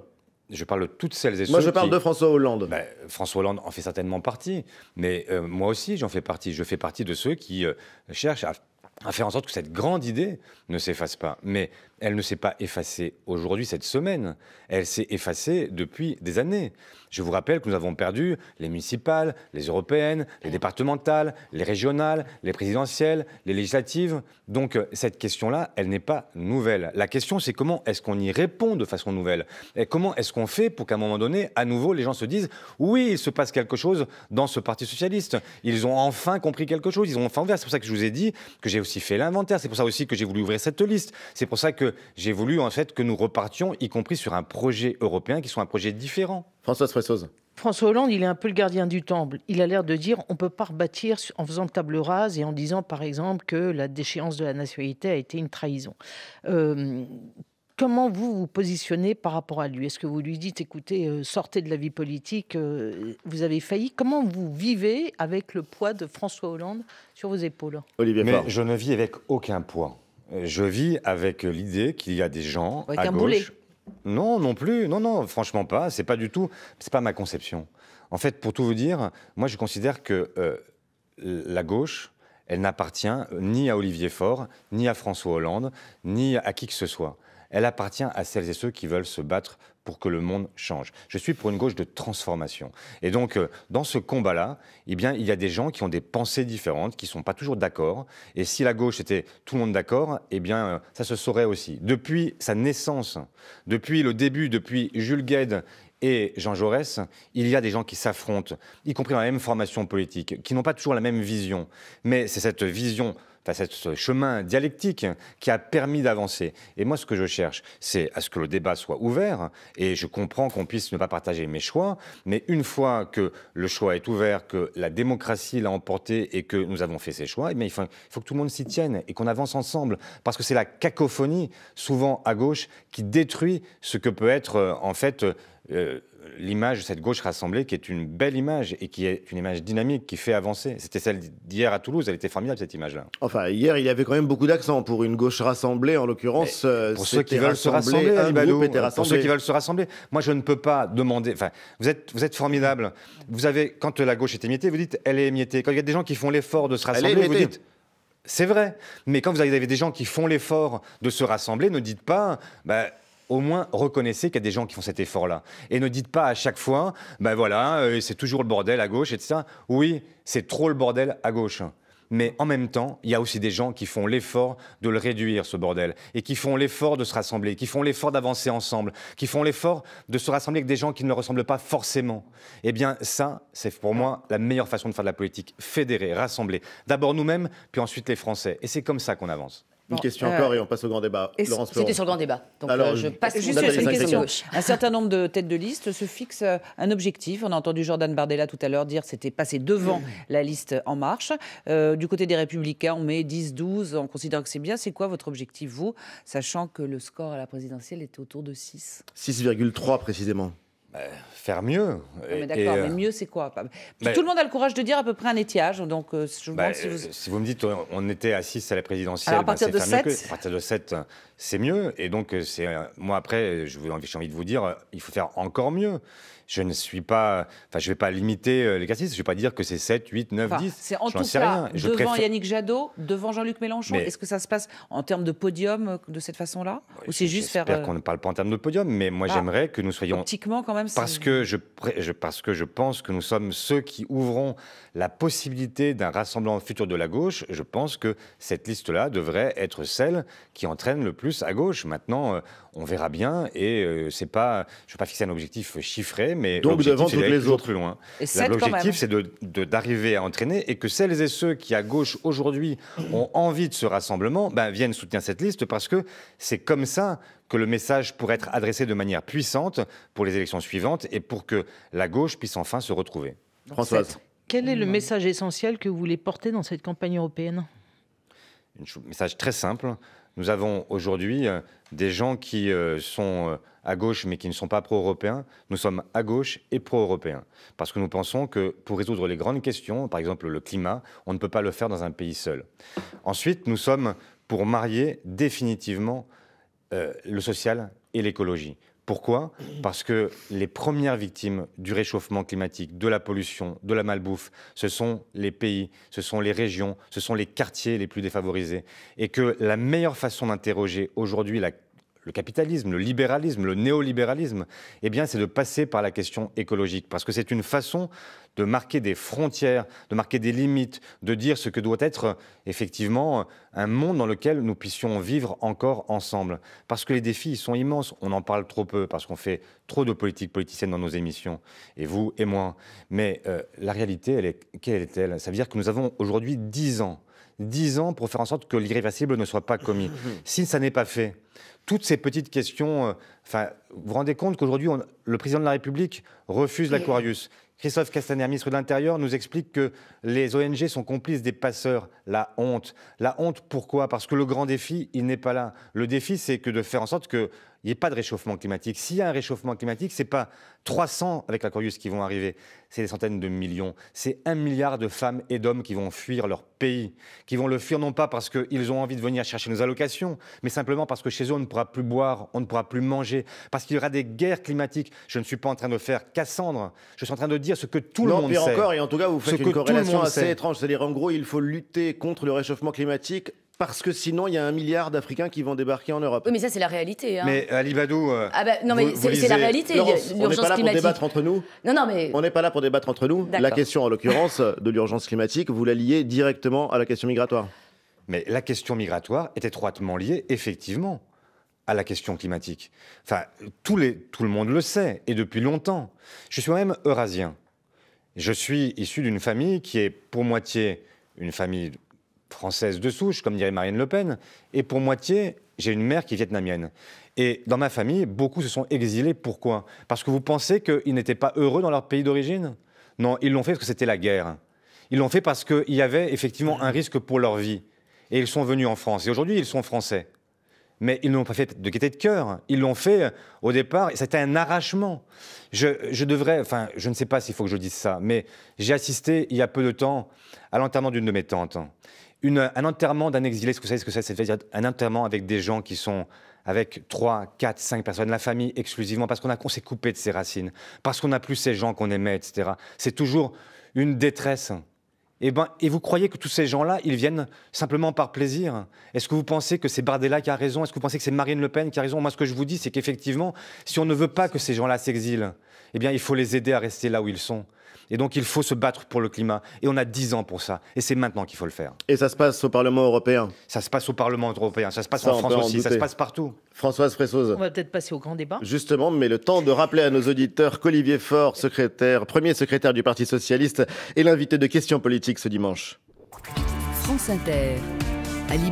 je parle de toutes celles et ceux. Moi, je parle de François Hollande. Ben, François Hollande en fait certainement partie, mais moi aussi, j'en fais partie. Je fais partie de ceux qui cherchent à, faire en sorte que cette grande idée ne s'efface pas. Mais elle ne s'est pas effacée aujourd'hui, cette semaine. Elle s'est effacée depuis des années. Je vous rappelle que nous avons perdu les municipales, les européennes, les départementales, les régionales, les présidentielles, les législatives. Donc euh, cette question-là, elle n'est pas nouvelle. La question, c'est comment est-ce qu'on y répond de façon nouvelle Et comment est-ce qu'on fait pour qu'à un moment donné, à nouveau, les gens se disent oui, il se passe quelque chose dans ce Parti socialiste. Ils ont enfin compris quelque chose. Ils ont enfin ouvert. C'est pour ça que je vous ai dit que j'ai aussi fait l'inventaire. C'est pour ça aussi que j'ai voulu ouvrir cette liste. C'est pour ça que j'ai voulu en fait que nous repartions, y compris sur un projet européen qui soit un projet différent. François Fressoz. François Hollande, il est un peu le gardien du temple. Il a l'air de dire on ne peut pas rebâtir en faisant table rase et en disant, par exemple, que la déchéance de la nationalité a été une trahison. Euh, comment vous vous positionnez par rapport à lui Est-ce que vous lui dites, écoutez, euh, sortez de la vie politique, euh, vous avez failli Comment vous vivez avec le poids de François Hollande sur vos épaules Olivier Mais je ne vis avec aucun poids. Euh, je vis avec l'idée qu'il y a des gens à gauche. Non, non plus. Non, non, franchement pas. C'est pas du tout. C'est pas ma conception. En fait, pour tout vous dire, moi, je considère que euh, la gauche, elle n'appartient ni à Olivier Faure, ni à François Hollande, ni à qui que ce soit. Elle appartient à celles et ceux qui veulent se battre pour que le monde change. Je suis pour une gauche de transformation. Et donc, euh, dans ce combat-là, eh bien, il y a des gens qui ont des pensées différentes, qui ne sont pas toujours d'accord. Et si la gauche était tout le monde d'accord, eh bien, euh, ça se saurait aussi. Depuis sa naissance, depuis le début, depuis Jules Gued et Jean Jaurès, il y a des gens qui s'affrontent, y compris dans la même formation politique, qui n'ont pas toujours la même vision. Mais c'est cette vision enfin, ce chemin dialectique qui a permis d'avancer. Et moi, ce que je cherche, c'est à ce que le débat soit ouvert, et je comprends qu'on puisse ne pas partager mes choix, mais une fois que le choix est ouvert, que la démocratie l'a emporté et que nous avons fait ces choix, eh il, faut, que tout le monde s'y tienne et qu'on avance ensemble, parce que c'est la cacophonie, souvent à gauche, qui détruit ce que peut être, euh, en fait, euh, l'image de cette gauche rassemblée qui est une belle image et qui est une image dynamique, qui fait avancer. C'était celle d'hier à Toulouse, elle était formidable cette image-là. Enfin, hier, il y avait quand même beaucoup d'accent pour une gauche rassemblée, en l'occurrence. Euh, pour ceux qui veulent se rassembler, pour ceux qui veulent se rassembler, moi je ne peux pas demander. Enfin, vous êtes, vous êtes formidable. Vous avez, quand la gauche est émiettée, vous dites elle est émiettée. Quand il y a des gens qui font l'effort de se rassembler, vous dites. C'est vrai, mais quand vous avez des gens qui font l'effort de se rassembler, ne dites pas, bah, au moins reconnaissez qu'il y a des gens qui font cet effort-là. Et ne dites pas à chaque fois, ben voilà, euh, c'est toujours le bordel à gauche et de ça. Oui, c'est trop le bordel à gauche mais en même temps, il y a aussi des gens qui font l'effort de le réduire, ce bordel, et qui font l'effort de se rassembler, qui font l'effort d'avancer ensemble, qui font l'effort de se rassembler avec des gens qui ne ressemblent pas forcément. Eh bien, ça, c'est pour moi la meilleure façon de faire de la politique, fédérer, rassembler, d'abord nous-mêmes, puis ensuite les Français. Et c'est comme ça qu'on avance. Une question euh, encore et on passe au grand débat. C'était sur le grand débat. Donc Alors, euh, je passe juste sur cette question. Un certain nombre de têtes de liste se fixent euh, un objectif. On a entendu Jordan Bardella tout à l'heure dire que c'était passer devant la liste En Marche. du côté des Républicains, on met 10, 12, En considérant que c'est bien. C'est quoi votre objectif, vous, sachant que le score à la présidentielle était autour de 6 6,3 précisément. Bah, faire mieux. Ah, d'accord, mais mieux c'est quoi Tout le monde a le courage de dire à peu près un étiage. Donc, euh, je bah, si, vous... Euh, si, vous... me dites on était à 6 à la présidentielle, ben, à, partir de 7... c'est mieux. Et donc, euh, moi après, j'ai envie de vous dire, il faut faire encore mieux je ne suis pas. Enfin, je ne vais pas limiter les euh, l'exercice. Je ne vais pas dire que c'est 7, 8, 9, 10. C'est en tout sais cas rien. devant Yannick Jadot, devant Jean-Luc Mélenchon. Est-ce que ça se passe en termes de podium euh, de cette façon-là Ou c'est juste faire. J'espère euh, qu'on ne parle pas en termes de podium, mais moi ah, j'aimerais que nous soyons. Optiquement, quand même. Parce que, je, parce que je pense que nous sommes ceux qui ouvrons la possibilité d'un rassemblement futur de la gauche. Je pense que cette liste-là devrait être celle qui entraîne le plus à gauche. Maintenant, on verra bien et c'est pas. Je ne vais pas fixer un objectif chiffré, mais donc devant toutes les autres plus loin. L'objectif, c'est d'arriver de, à entraîner et que celles et ceux qui à gauche aujourd'hui ont envie de ce rassemblement ben, viennent soutenir cette liste parce que c'est comme ça que le message pourrait être adressé de manière puissante pour les élections suivantes et pour que la gauche puisse enfin se retrouver. Françoise. Quel est le message essentiel que vous voulez porter dans cette campagne européenne Un message très simple nous avons aujourd'hui euh, des gens qui euh, sont euh, à gauche mais qui ne sont pas pro-européens. Nous sommes à gauche et pro-européens. Parce que nous pensons que pour résoudre les grandes questions, par exemple le climat, on ne peut pas le faire dans un pays seul. Ensuite, nous sommes pour marier définitivement le social et l'écologie. Pourquoi Parce que les premières victimes du réchauffement climatique, de la pollution, de la malbouffe, ce sont les pays, ce sont les régions, ce sont les quartiers les plus défavorisés. Et que la meilleure façon d'interroger aujourd'hui la le capitalisme, le libéralisme, le néolibéralisme, eh bien, c'est de passer par la question écologique, parce que c'est une façon de marquer des frontières, de marquer des limites, de dire ce que doit être effectivement un monde dans lequel nous puissions vivre encore ensemble. Parce que les défis, sont immenses. On en parle trop peu, parce qu'on fait trop de politique politicienne dans nos émissions, et vous et moi. Mais euh, la réalité, est, quelle est-elle Ça veut dire que nous avons aujourd'hui 10 ans 10 ans pour faire en sorte que l'irréversible ne soit pas commis. si ça n'est pas fait, toutes ces petites questions, euh, enfin, vous vous rendez compte qu'aujourd'hui, le président de la République refuse l'Aquarius. Christophe Castaner, ministre de l'Intérieur, nous explique que les ONG sont complices des passeurs. La honte. La honte, pourquoi Parce que le grand défi, il n'est pas là. Le défi, c'est que de faire en sorte que il n'y a pas de réchauffement climatique. S'il y a un réchauffement climatique, ce n'est pas 300 avec la Corius qui vont arriver, c'est des centaines de millions. C'est un milliard de femmes et d'hommes qui vont fuir leur pays, qui vont le fuir non pas parce qu'ils ont envie de venir chercher nos allocations, mais simplement parce que chez eux, on ne pourra plus boire, on ne pourra plus manger, parce qu'il y aura des guerres climatiques. Je ne suis pas en train de faire Cassandre, je suis en train de dire ce que tout le monde sait. encore, et en tout cas, vous faites une corrélation assez étrange. C'est-à-dire, en gros, il faut lutter contre le réchauffement climatique parce que sinon, il y a un milliard d'Africains qui vont débarquer en Europe. Oui, mais ça, c'est la réalité. Hein. Mais Ali Badou. Euh, ah ben non, mais c'est la réalité. on n'est pas là pour débattre entre nous. Non, non, mais. On n'est pas là pour débattre entre nous. La question, en l'occurrence, euh, de l'urgence climatique, vous la liez directement à la question migratoire. Mais la question migratoire est étroitement liée, effectivement, à la question climatique. Enfin, tout, les, tout le monde le sait, et depuis longtemps. Je suis moi-même eurasien. Je suis issu d'une famille qui est pour moitié une famille française de souche, comme dirait Marine Le Pen, et pour moitié, j'ai une mère qui est vietnamienne. Et dans ma famille, beaucoup se sont exilés. Pourquoi Parce que vous pensez qu'ils n'étaient pas heureux dans leur pays d'origine Non, ils l'ont fait parce que c'était la guerre. Ils l'ont fait parce qu'il y avait effectivement un risque pour leur vie. Et ils sont venus en France. Et aujourd'hui, ils sont français. Mais ils n'ont pas fait de gaieté de cœur. Ils l'ont fait euh, au départ. C'était un arrachement. Je, je, devrais, enfin, je ne sais pas s'il faut que je dise ça, mais j'ai assisté il y a peu de temps à l'enterrement d'une de mes tantes un enterrement d'un exilé, est-ce que vous que ça cest dire un enterrement avec des gens qui sont avec 3, 4, 5 personnes, la famille exclusivement, parce qu'on s'est coupé de ses racines, parce qu'on n'a plus ces gens qu'on aimait, etc. C'est toujours une détresse. Et, eh ben, et vous croyez que tous ces gens-là, ils viennent simplement par plaisir Est-ce que vous pensez que c'est Bardella qui a raison Est-ce que vous pensez que c'est Marine Le Pen qui a raison Moi, ce que je vous dis, c'est qu'effectivement, si on ne veut pas que ces gens-là s'exilent, eh bien, il faut les aider à rester là où ils sont. Et donc il faut se battre pour le climat. Et on a 10 ans pour ça. Et c'est maintenant qu'il faut le faire. Et ça se passe au Parlement européen Ça se passe au Parlement européen. Ça se passe en France aussi. Ça se passe partout. Françoise Fressoz. On va peut-être passer au grand débat. Justement, mais le temps de rappeler à nos auditeurs qu'Olivier Faure, secrétaire, premier secrétaire du Parti Socialiste, est l'invité de questions politiques ce dimanche. France Inter, Ali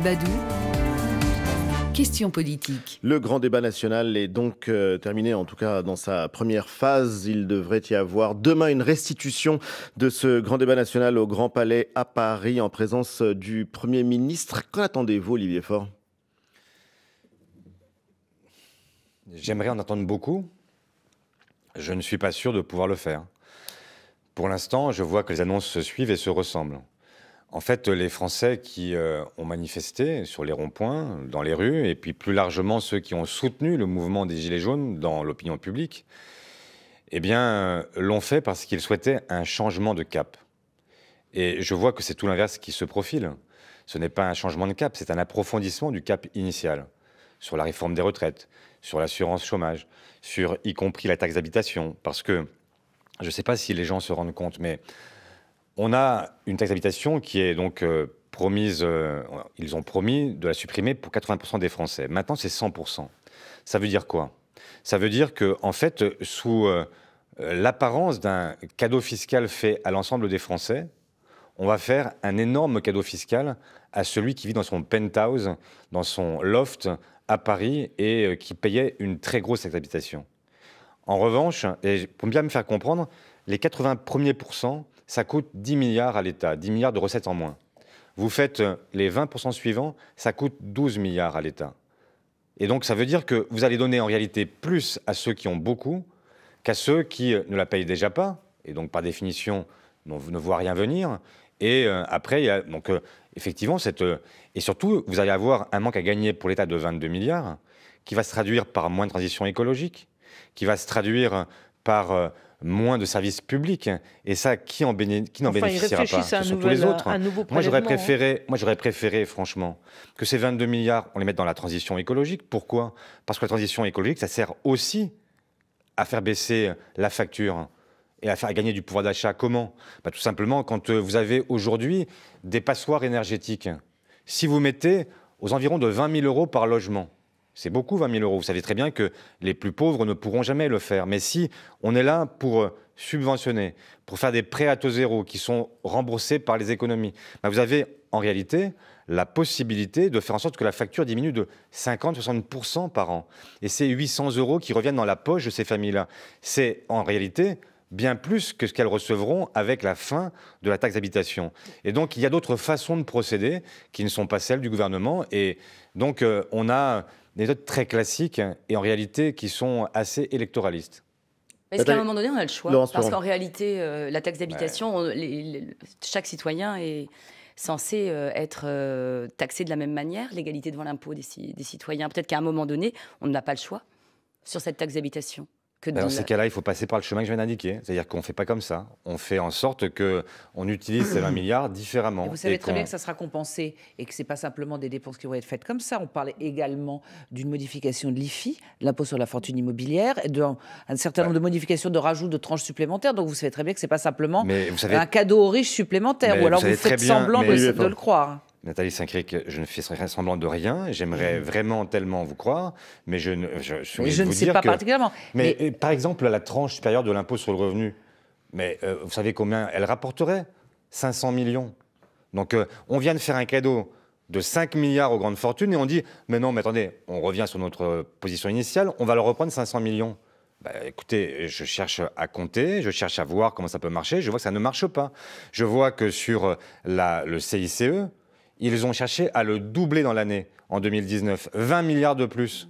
Question politique. Le grand débat national est donc euh, terminé, en tout cas dans sa première phase. Il devrait y avoir demain une restitution de ce grand débat national au Grand Palais à Paris en présence euh, du Premier ministre. Qu'en attendez-vous, Olivier Faure J'aimerais en attendre beaucoup. Je ne suis pas sûr de pouvoir le faire. Pour l'instant, je vois que les annonces se suivent et se ressemblent. En fait, les Français qui euh, ont manifesté sur les ronds-points, dans les rues, et puis plus largement ceux qui ont soutenu le mouvement des Gilets jaunes dans l'opinion publique, eh bien, l'ont fait parce qu'ils souhaitaient un changement de cap. Et je vois que c'est tout l'inverse qui se profile. Ce n'est pas un changement de cap, c'est un approfondissement du cap initial sur la réforme des retraites, sur l'assurance chômage, sur y compris la taxe d'habitation, parce que je ne sais pas si les gens se rendent compte, mais on a une taxe d'habitation qui est donc euh, promise, euh, ils ont promis de la supprimer pour 80% des Français. Maintenant, c'est 100%. Ça veut dire quoi Ça veut dire que, en fait, sous euh, l'apparence d'un cadeau fiscal fait à l'ensemble des Français, on va faire un énorme cadeau fiscal à celui qui vit dans son penthouse, dans son loft à Paris et qui payait une très grosse taxe d'habitation. En revanche, et pour bien me faire comprendre, les 80 premiers pourcents ça coûte 10 milliards à l'État, 10 milliards de recettes en moins. Vous faites euh, les 20% suivants, ça coûte 12 milliards à l'État. Et donc ça veut dire que vous allez donner en réalité plus à ceux qui ont beaucoup qu'à ceux qui euh, ne la payent déjà pas, et donc par définition ne voient rien venir. Et euh, après, donc effectivement, cette, et surtout, vous allez avoir un manque à gagner pour l'État de 22 milliards, qui va se traduire par moins de transition écologique, qui va se traduire par moins de services publics. Et ça, qui n'en qui bénéficiera pas Ce sont tous les autres. Moi, j'aurais préféré, moi, j'aurais préféré, franchement, que ces 22 milliards, on les mette dans la transition écologique. Pourquoi Parce que la transition écologique, ça sert aussi à faire baisser la facture et à faire gagner du pouvoir d'achat. Comment bah, Tout simplement, quand euh, vous avez aujourd'hui des passoires énergétiques, si vous mettez aux environs de 20 000 euros par logement, c'est beaucoup 20 000 euros. Vous savez très bien que les plus pauvres ne pourront jamais le faire. Mais si on est là pour euh, subventionner, pour faire des prêts à taux zéro qui sont remboursés par les économies, bah, vous avez en réalité la possibilité de faire en sorte que la facture diminue de 50-60% par an. Et ces 800 euros qui reviennent dans la poche de ces familles-là. C'est en réalité bien plus que ce qu'elles recevront avec la fin de la taxe d'habitation. Et donc il y a d'autres façons de procéder qui ne sont pas celles du gouvernement. Et donc euh, on a des méthodes très classiques et en réalité qui sont assez électoralistes. Est-ce qu'à un moment donné, on a le choix Parce qu'en réalité, euh, la taxe d'habitation, chaque citoyen est censé euh, être euh, taxé de la même manière, l'égalité devant l'impôt des citoyens. Peut-être qu'à un moment donné, on n'a pas le choix sur cette taxe d'habitation. Bah, dans ces cas-là, il faut passer par le chemin que je viens d'indiquer. C'est-à-dire qu'on ne fait pas comme ça. On fait en sorte qu'on utilise ces 20 milliards différemment. vous savez très bien que ça sera compensé et que ce n'est pas simplement des dépenses qui vont être faites comme ça. On parlait également d'une modification de l'IFI, l'impôt sur la fortune immobilière, et d'un certain nombre de modifications de rajout de tranches supplémentaires. Donc vous savez très bien que ce n'est pas simplement un cadeau aux riches supplémentaire. ou alors vous, faites semblant de, de le croire. Nathalie Saint-Cric, je ne fais semblant de rien. J'aimerais mm. vraiment tellement vous croire, mais je ne, sais pas particulièrement. Mais, euh, par exemple, la tranche supérieure de l'impôt sur le revenu, mais euh, vous savez combien elle rapporterait 500 millions. Donc euh, on vient de faire un cadeau de 5 milliards aux grandes fortunes et on dit mais non, mais attendez, on revient sur notre position initiale, on va leur reprendre 500 millions. Bah, écoutez, je cherche à compter, je cherche à voir comment ça peut marcher, je vois que ça ne marche pas. Je vois que sur la, le CICE, ils ont cherché à le doubler dans l'année, en 2019. 20 milliards de plus.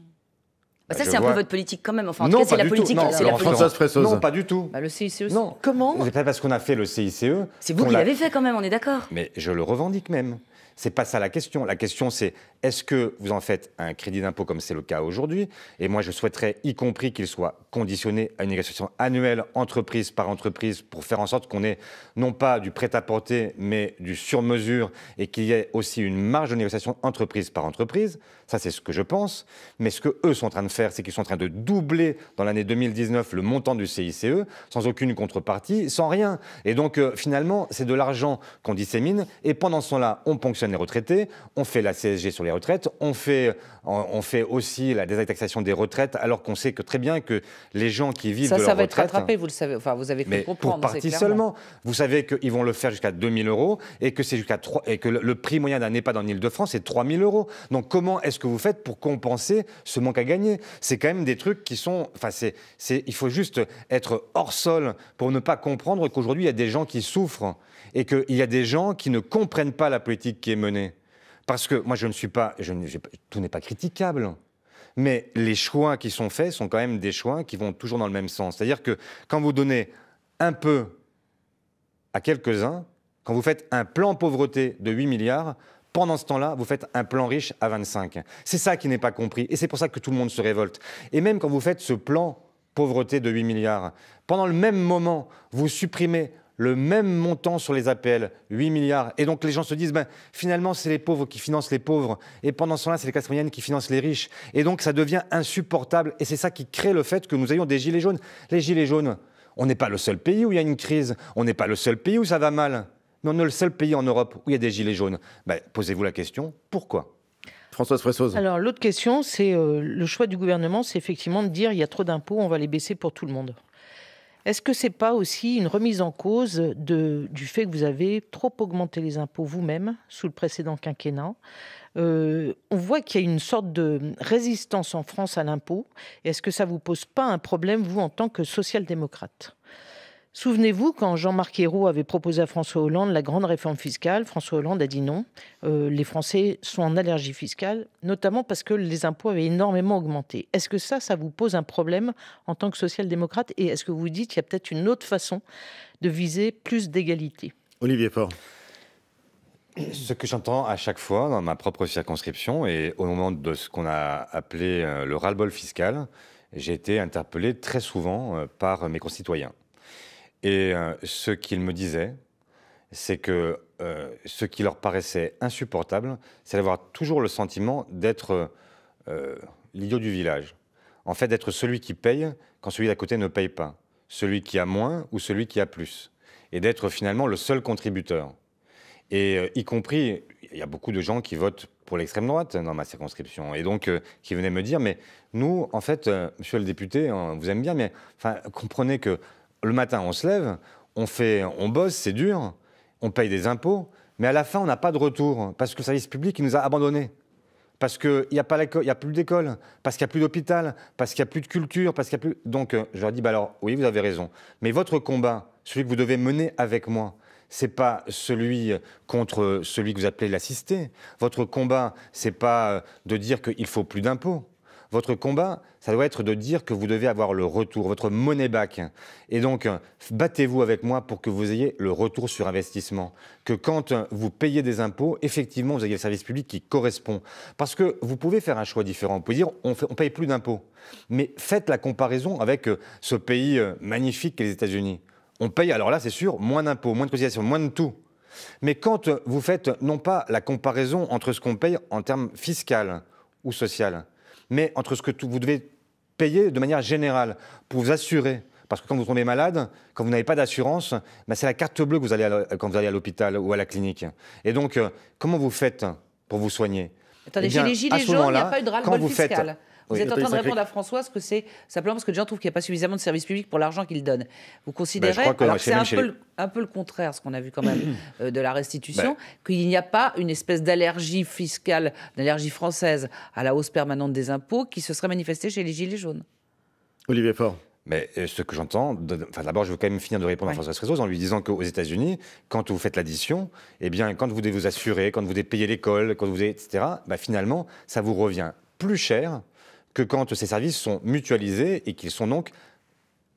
Bah, ça, c'est un peu votre politique quand même. Enfin, en tout cas, c'est la politique. Non, non, pas du tout. Bah, le CICE. Non. Comment C'est pas parce qu'on a fait le CICE. C'est vous qui l'avez fait quand même, on est d'accord. Mais je le revendique même. C'est pas ça la question. La question, c'est est-ce que vous en faites un crédit d'impôt comme c'est le cas aujourd'hui Et moi, je souhaiterais y compris qu'il soit conditionné à une négociation annuelle entreprise par entreprise pour faire en sorte qu'on ait non pas du prêt-à-porter, mais du sur-mesure et qu'il y ait aussi une marge de négociation entreprise par entreprise. Ça, c'est ce que je pense. Mais ce que eux sont en train de faire, c'est qu'ils sont en train de doubler dans l'année 2019 le montant du CICE sans aucune contrepartie, sans rien. Et donc, euh, finalement, c'est de l'argent qu'on dissémine. Et pendant ce temps-là, on ponctionne les retraités, on fait la CSG sur les les retraites. On fait, on fait aussi la désattaxation des retraites, alors qu'on sait que très bien que les gens qui vivent ça, de leur retraite... Ça, va être rattrapé, vous le savez. Enfin, vous avez comprendre, pour hein, partie seulement. Vous savez qu'ils vont le faire jusqu'à 2000 euros et que, jusqu'à et que le prix moyen d'un EHPAD en Ile-de-France est 3000 euros. Donc comment est-ce que vous faites pour compenser ce manque à gagner C'est quand même des trucs qui sont... Enfin, c'est, c'est, il faut juste être hors sol pour ne pas comprendre qu'aujourd'hui, il y a des gens qui souffrent et qu'il y a des gens qui ne comprennent pas la politique qui est menée. Parce que moi, je ne suis pas. tout n'est pas critiquable. Mais les choix qui sont faits sont quand même des choix qui vont toujours dans le même sens. C'est-à-dire que quand vous donnez un peu à quelques-uns, quand vous faites un plan pauvreté de 8 milliards, pendant ce temps-là, vous faites un plan riche à 25. C'est ça qui n'est pas compris. Et c'est pour ça que tout le monde se révolte. Et même quand vous faites ce plan pauvreté de 8 milliards, pendant le même moment, vous supprimez le même montant sur les APL, 8 milliards. Et donc les gens se disent, ben, finalement, c'est les pauvres qui financent les pauvres. Et pendant ce temps-là, c'est les classes moyennes qui financent les riches. Et donc ça devient insupportable. Et c'est ça qui crée le fait que nous ayons des gilets jaunes. Les gilets jaunes, on n'est pas le seul pays où il y a une crise. On n'est pas le seul pays où ça va mal. Mais on est le seul pays en Europe où il y a des gilets jaunes. Ben, posez-vous la question, pourquoi Françoise Fressoz. Alors l'autre question, c'est euh, le choix du gouvernement, c'est effectivement de dire il y a trop d'impôts, on va les baisser pour tout le monde. Est-ce que c'est pas aussi une remise en cause du fait que vous avez trop augmenté les impôts vous-même sous le précédent quinquennat euh, on voit qu'il y a une sorte de résistance en France à l'impôt. Est-ce que ça vous pose pas un problème, vous, en tant que social-démocrate Souvenez-vous, quand Jean-Marc Ayrault avait proposé à François Hollande la grande réforme fiscale, François Hollande a dit non. Euh, les Français sont en allergie fiscale, notamment parce que les impôts avaient énormément augmenté. Est-ce que ça, ça vous pose un problème en tant que social-démocrate Et est-ce que vous dites qu'il y a peut-être une autre façon de viser plus d'égalité Olivier Faure. Ce que j'entends à chaque fois dans ma propre circonscription et au moment de ce qu'on a appelé euh, le ras-le-bol fiscal, j'ai été interpellé très souvent euh, par mes concitoyens. Et euh, ce qu'ils me disaient, c'est que euh, ce qui leur paraissait insupportable, c'est d'avoir toujours le sentiment d'être euh, l'idiot du village. En fait, d'être celui qui paye quand celui d'à côté ne paye pas, celui qui a moins ou celui qui a plus, et d'être finalement le seul contributeur. Et y compris, il y a beaucoup de gens qui votent pour l'extrême droite dans ma circonscription. Et donc, qui venaient me dire, mais nous, en fait, monsieur le député, hein, vous aime bien, mais comprenez que le matin, on se lève, on, fait, on bosse, c'est dur, on paye des impôts, mais à la fin, on n'a pas de retour parce que le service public nous a abandonnés. Parce qu'il n'y a, pas a plus d'école, parce qu'il n'y a plus d'hôpital, parce qu'il n'y a plus de culture, parce qu'il a plus. Donc, euh, je leur dis bah alors, oui, vous avez raison. Mais votre combat, celui que vous devez mener avec moi, c'est pas celui euh, contre euh, celui que vous appelez l'assisté. Votre combat, c'est pas de dire qu'il faut plus d'impôts. Votre combat, ça doit être de dire que vous devez avoir le retour, votre money back. Et donc, battez-vous avec moi pour que vous ayez le retour sur investissement. Que quand vous payez des impôts, effectivement, vous ayez le service public qui correspond. Parce que vous pouvez faire un choix différent. Vous pouvez dire, on ne paye plus d'impôts. Mais faites la comparaison avec euh, ce pays euh, magnifique qu'est les États-Unis. On paye, alors là, c'est sûr, moins d'impôts, moins de cotisations, moins de tout. Mais quand vous faites non pas la comparaison entre ce qu'on paye en termes fiscal ou social, mais entre ce que vous devez payer de manière générale pour vous assurer parce que quand vous tombez malade, quand vous n'avez pas d'assurance, bah, c'est la carte bleue que vous allez quand vous allez à l'hôpital ou à la clinique. Et donc, euh, comment vous faites pour vous soigner Attendez, j'ai eh les Gilets jaunes, il n'y a pas eu de ras vous êtes en train de répondre à François que c'est simplement parce que les gens trouvent qu'il n'y a pas suffisamment de services publics pour l'argent qu'ils donnent. Vous bah, considérez, alors que c'est un, un, peu le contraire, ce qu'on a vu quand même euh, de la restitution, bah. qu'il n'y a pas une espèce d'allergie fiscale, d'allergie française à la hausse permanente des impôts qui se serait manifestée chez les Gilets jaunes. Olivier Faure. Mais euh, ce que j'entends, d'abord, je veux quand même finir de répondre à François Strezos en lui disant qu'aux États-Unis, quand vous faites l'addition, eh bien, quand vous devez vous assurer, quand vous devez payer l'école, quand vous etc., bah, finalement, ça vous revient plus cher que quand ces services sont mutualisés et qu'ils sont donc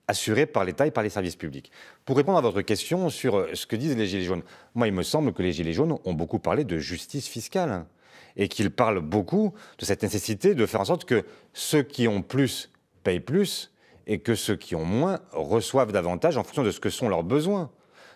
assurés par l'État et par les services publics. Pour répondre à votre question sur euh, ce que disent les Gilets jaunes, moi il me semble que les Gilets jaunes ont beaucoup parlé de justice fiscale et qu'ils parlent beaucoup de cette nécessité de faire en sorte que ceux qui ont plus payent plus et que ceux qui ont moins reçoivent davantage en fonction de ce que sont leurs besoins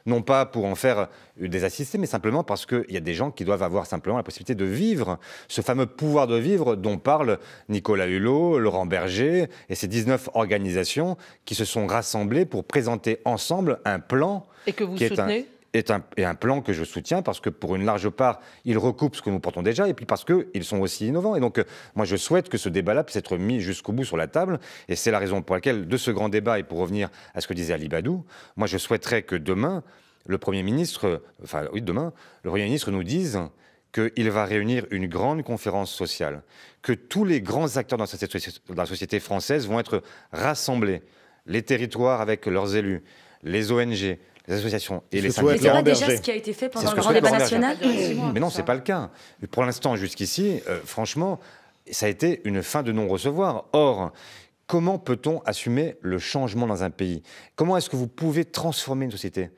non pas pour en faire euh, des assistés, mais simplement parce qu'il y a des gens qui doivent avoir simplement la possibilité de vivre ce fameux pouvoir de vivre dont parlent Nicolas Hulot, Laurent Berger et ces 19 organisations qui se sont rassemblées pour présenter ensemble un plan. Et que vous soutenez est un, plan que je soutiens parce que pour une large part, il recoupe ce que nous portons déjà et puis parce qu'ils sont aussi innovants. Et donc, euh, moi, je souhaite que ce débat-là puisse être mis jusqu'au bout sur la table. Et c'est la raison pour laquelle, de ce grand débat, et pour revenir à ce que disait Ali Badou, moi, je souhaiterais que demain, le Premier ministre, enfin oui, demain, le Premier ministre nous dise qu'il va réunir une grande conférence sociale, que tous les grands acteurs dans la société française vont être rassemblés, les territoires avec leurs élus, les ONG, les associations et les syndicats. C'est pas déjà ce qui a été fait pendant le grand débat national Mais non, c'est pas le cas. Pour l'instant, jusqu'ici, euh, franchement, ça a été une fin de non-recevoir. Or, comment peut-on assumer le changement dans un pays Comment est-ce que vous pouvez transformer une société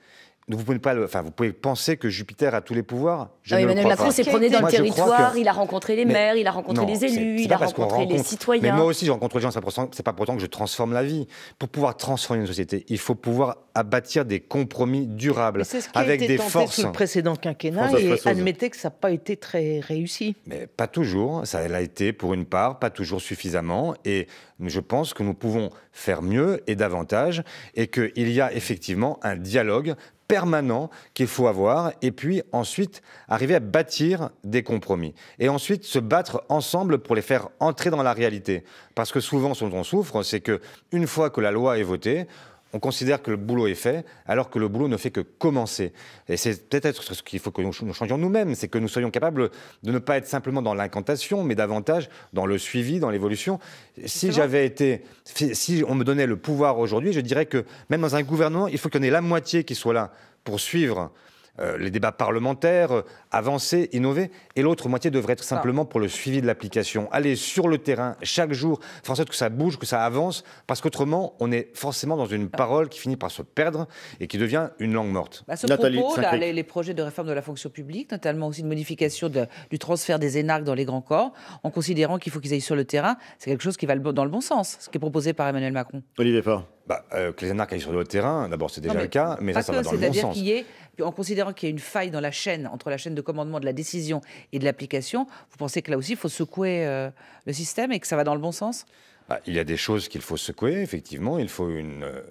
vous pouvez pas, enfin, vous pouvez penser que Jupiter a tous les pouvoirs. Je ah non, Emmanuel Macron s'est promené dans le territoire, il a rencontré les maires, il a rencontré les élus, il a rencontré les citoyens. Mais moi aussi, je rencontre les gens. C'est pas pourtant que je transforme la vie. Pour pouvoir transformer une société, il faut pouvoir abattir des compromis durables ce qui avec a été des forces. le précédent quinquennat et admettez que ça n'a pas été très réussi. Mais pas toujours. Ça l'a été pour une part, pas toujours suffisamment. Et je pense que nous pouvons faire mieux et davantage, et qu'il y a effectivement un dialogue permanent qu'il faut avoir, et puis ensuite arriver à bâtir des compromis. Et ensuite se battre ensemble pour les faire entrer dans la réalité. Parce que souvent, ce dont on souffre, c'est que une fois que la loi est votée, on considère que le boulot est fait, alors que le boulot ne fait que commencer. Et c'est peut-être ce qu'il faut que nous, changions nous-mêmes, c'est que nous soyons capables de ne pas être simplement dans l'incantation, mais davantage dans le suivi, dans l'évolution. Si j'avais été, si on me donnait le pouvoir aujourd'hui, je dirais que même dans un gouvernement, il faut qu'il y en ait la moitié qui soit là pour suivre euh, les débats parlementaires, euh, avancer, innover, et l'autre moitié devrait être simplement pour le suivi de l'application. Aller sur le terrain chaque jour, faire en sorte que ça bouge, que ça avance, parce qu'autrement, on est forcément dans une ah. parole qui finit par se perdre et qui devient une langue morte. À bah, ce propos, les, projets de réforme de la fonction publique, notamment aussi une modification du transfert des énarques dans les grands corps, en considérant qu'il faut qu'ils aillent sur le terrain, c'est quelque chose qui va dans le bon sens, ce qui est proposé par Emmanuel Macron. Olivier Faure bah, euh, que les énarques aillent sur le terrain, d'abord c'est déjà le cas, mais ça, ça va dans le bon sens en considérant qu'il y a une faille dans la chaîne, entre la chaîne de commandement de la décision et de l'application, vous pensez que là aussi, il faut secouer euh, le système et que ça va dans le bon sens bah, Il y a des choses qu'il faut secouer, effectivement. Il faut une euh,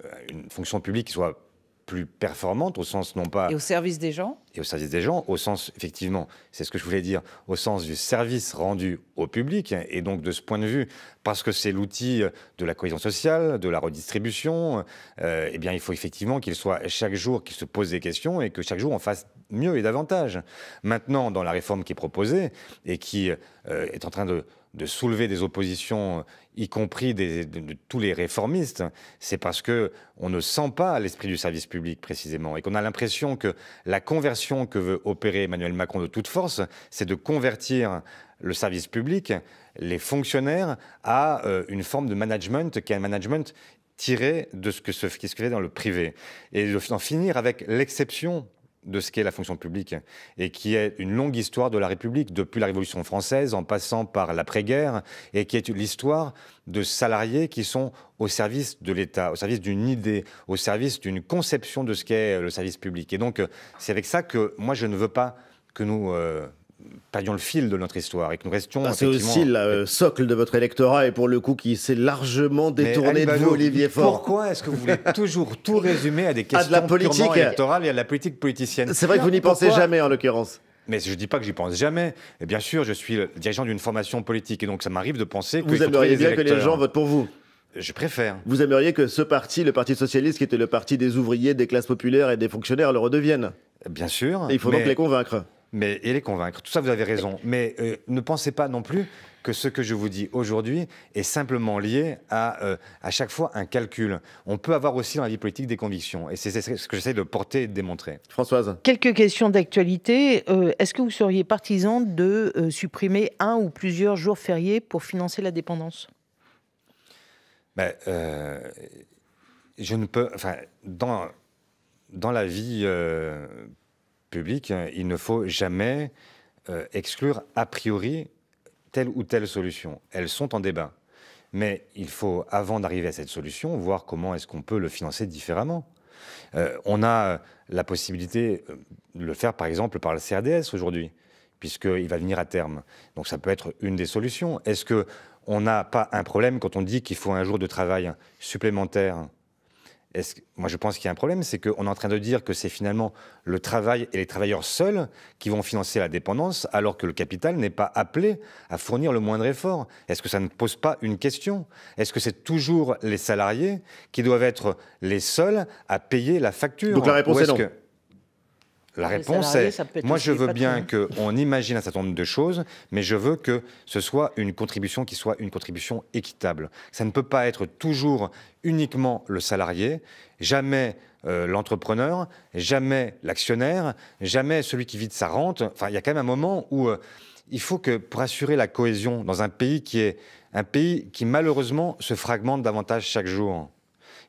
fonction publique qui soit plus performante au sens non pas... Et au service des gens Et au service des gens, au sens, effectivement, c'est ce que je voulais dire, au sens du service rendu au public. Et donc de ce point de vue, parce que c'est l'outil de la cohésion sociale, de la redistribution, euh, eh bien il faut effectivement qu'il soit chaque jour qu'il se pose des questions et que chaque jour on fasse mieux et davantage. Maintenant, dans la réforme qui est proposée et qui euh, est en train de de soulever des oppositions, y compris de, tous les réformistes, c'est parce que on ne sent pas l'esprit du service public précisément et qu'on a l'impression que la conversion que veut opérer Emmanuel Macron de toute force, c'est de convertir le service public, les fonctionnaires, à euh, une forme de management qui est un management tiré de ce que qui se fait dans le privé et d'en finir avec l'exception de ce qu'est la fonction publique et qui est une longue histoire de la République depuis la Révolution française en passant par l'après-guerre et qui est l'histoire de salariés qui sont au service de l'État, au service d'une idée, au service d'une conception de ce qu'est le service public. Et donc euh, c'est avec ça que moi je ne veux pas que nous euh, perdions le fil de notre histoire et que nous restions. c'est aussi le socle de votre électorat et pour le coup qui s'est largement détourné de vous, Olivier Faure. Pourquoi est-ce que vous voulez toujours tout résumer à des questions ah, de la politique électorale et à de la politique politicienne C'est vrai que vous n'y pensez jamais en l'occurrence. Mais je ne dis pas que j'y pense jamais. Et bien sûr, je suis le dirigeant d'une formation politique et donc ça m'arrive de penser que. Vous aimeriez bien que les gens votent pour vous je préfère. Vous aimeriez que ce parti, le Parti Socialiste, qui était le parti des ouvriers, des classes populaires et des fonctionnaires, le redevienne Bien sûr. il faut donc les convaincre mais, et les convaincre. Tout ça, vous avez raison. Mais euh, ne pensez pas non plus que ce que je vous dis aujourd'hui est simplement lié à, euh, à chaque fois, un calcul. On peut avoir aussi dans la vie politique des convictions. Et c'est ce que j'essaie de porter et de démontrer. Françoise Quelques questions d'actualité. Euh, est-ce que vous seriez partisan de supprimer un ou plusieurs jours fériés pour financer la dépendance ben, Je ne peux... Enfin, dans, dans la vie publique, hein, il ne faut jamais euh, exclure a priori telle ou telle solution. Elles sont en débat. Mais il faut, avant d'arriver à cette solution, voir comment est-ce qu'on peut le financer différemment. Euh, on a la possibilité euh, de le faire, par exemple, par le CRDS aujourd'hui, puisqu'il va venir à terme. Donc ça peut être une des solutions. Est-ce qu'on n'a pas un problème quand on dit qu'il faut un jour de travail supplémentaire moi je pense qu'il y a un problème, c'est qu'on est en train de dire que c'est finalement le travail et les travailleurs seuls qui vont financer la dépendance, alors que le capital n'est pas appelé à fournir le moindre effort. Est-ce que ça ne pose pas une question Est-ce que c'est toujours les salariés qui doivent être les seuls à payer la facture Donc la réponse est, non. La réponse est, moi je veux bien qu'on imagine un certain nombre de choses, mais je veux que ce soit une contribution qui soit une contribution équitable. Ça ne peut pas être toujours uniquement le salarié, jamais euh, l'entrepreneur, jamais l'actionnaire, jamais celui qui vide sa rente. Enfin, il y a quand même un moment où euh, il faut que pour assurer la cohésion dans un pays qui est un pays qui malheureusement se fragmente davantage chaque jour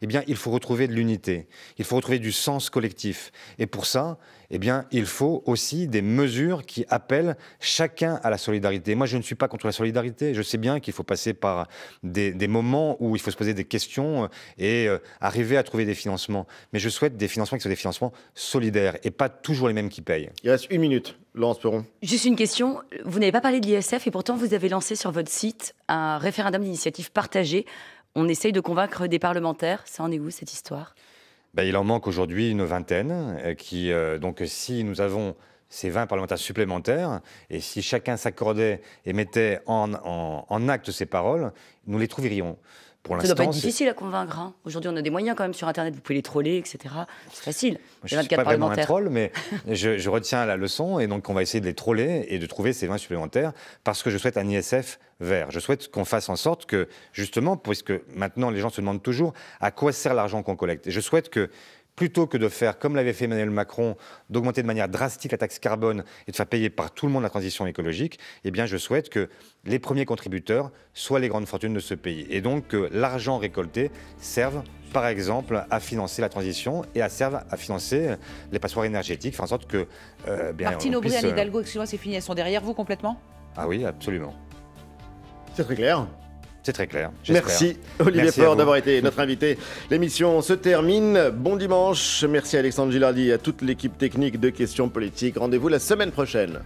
eh bien, il faut retrouver de l'unité, il faut retrouver du sens collectif. Et pour ça, eh bien, il faut aussi des mesures qui appellent chacun à la solidarité. Moi, je ne suis pas contre la solidarité. Je sais bien qu'il faut passer par des, moments où il faut se poser des questions euh, et euh, arriver à trouver des financements. Mais je souhaite des financements qui soient des financements solidaires et pas toujours les mêmes qui payent. Il reste une minute. Laurence Perron. Juste une question. Vous n'avez pas parlé de l'ISF et pourtant vous avez lancé sur votre site un référendum d'initiative partagée on essaye de convaincre des parlementaires. Ça en est où cette histoire ben, Il en manque aujourd'hui une vingtaine. Euh, qui, euh, donc si nous avons ces 20 parlementaires supplémentaires, et si chacun s'accordait et mettait en, acte ses paroles, nous les trouverions. Ce ça pas être difficile à convaincre. Hein. Aujourd'hui, on a des moyens quand même sur Internet. Vous pouvez les troller, etc. C'est facile. je ne suis pas vraiment un troll, mais je, je, retiens la leçon et donc on va essayer de les troller et de trouver ces vins supplémentaires parce que je souhaite un ISF vert. Je souhaite qu'on fasse en sorte que, justement, puisque maintenant les gens se demandent toujours à quoi sert l'argent qu'on collecte. Et je souhaite que plutôt que de faire, comme l'avait fait Emmanuel Macron, d'augmenter de manière drastique la taxe carbone et de faire payer par tout le monde la transition écologique, eh bien, je souhaite que les premiers contributeurs soient les grandes fortunes de ce pays. Et donc que l'argent récolté serve, par exemple, à financer la transition et à serve à financer les passoires énergétiques, faire en sorte que... Euh, Martine Aubry, euh, Hidalgo, excusez-moi, c'est fini, elles sont derrière vous complètement Ah oui, absolument. C'est très clair. C'est très clair. Merci Olivier Port d'avoir été notre invité. L'émission se termine. Bon dimanche. Merci à Alexandre Gilardi et à toute l'équipe technique de Questions Politiques. Rendez-vous la semaine prochaine.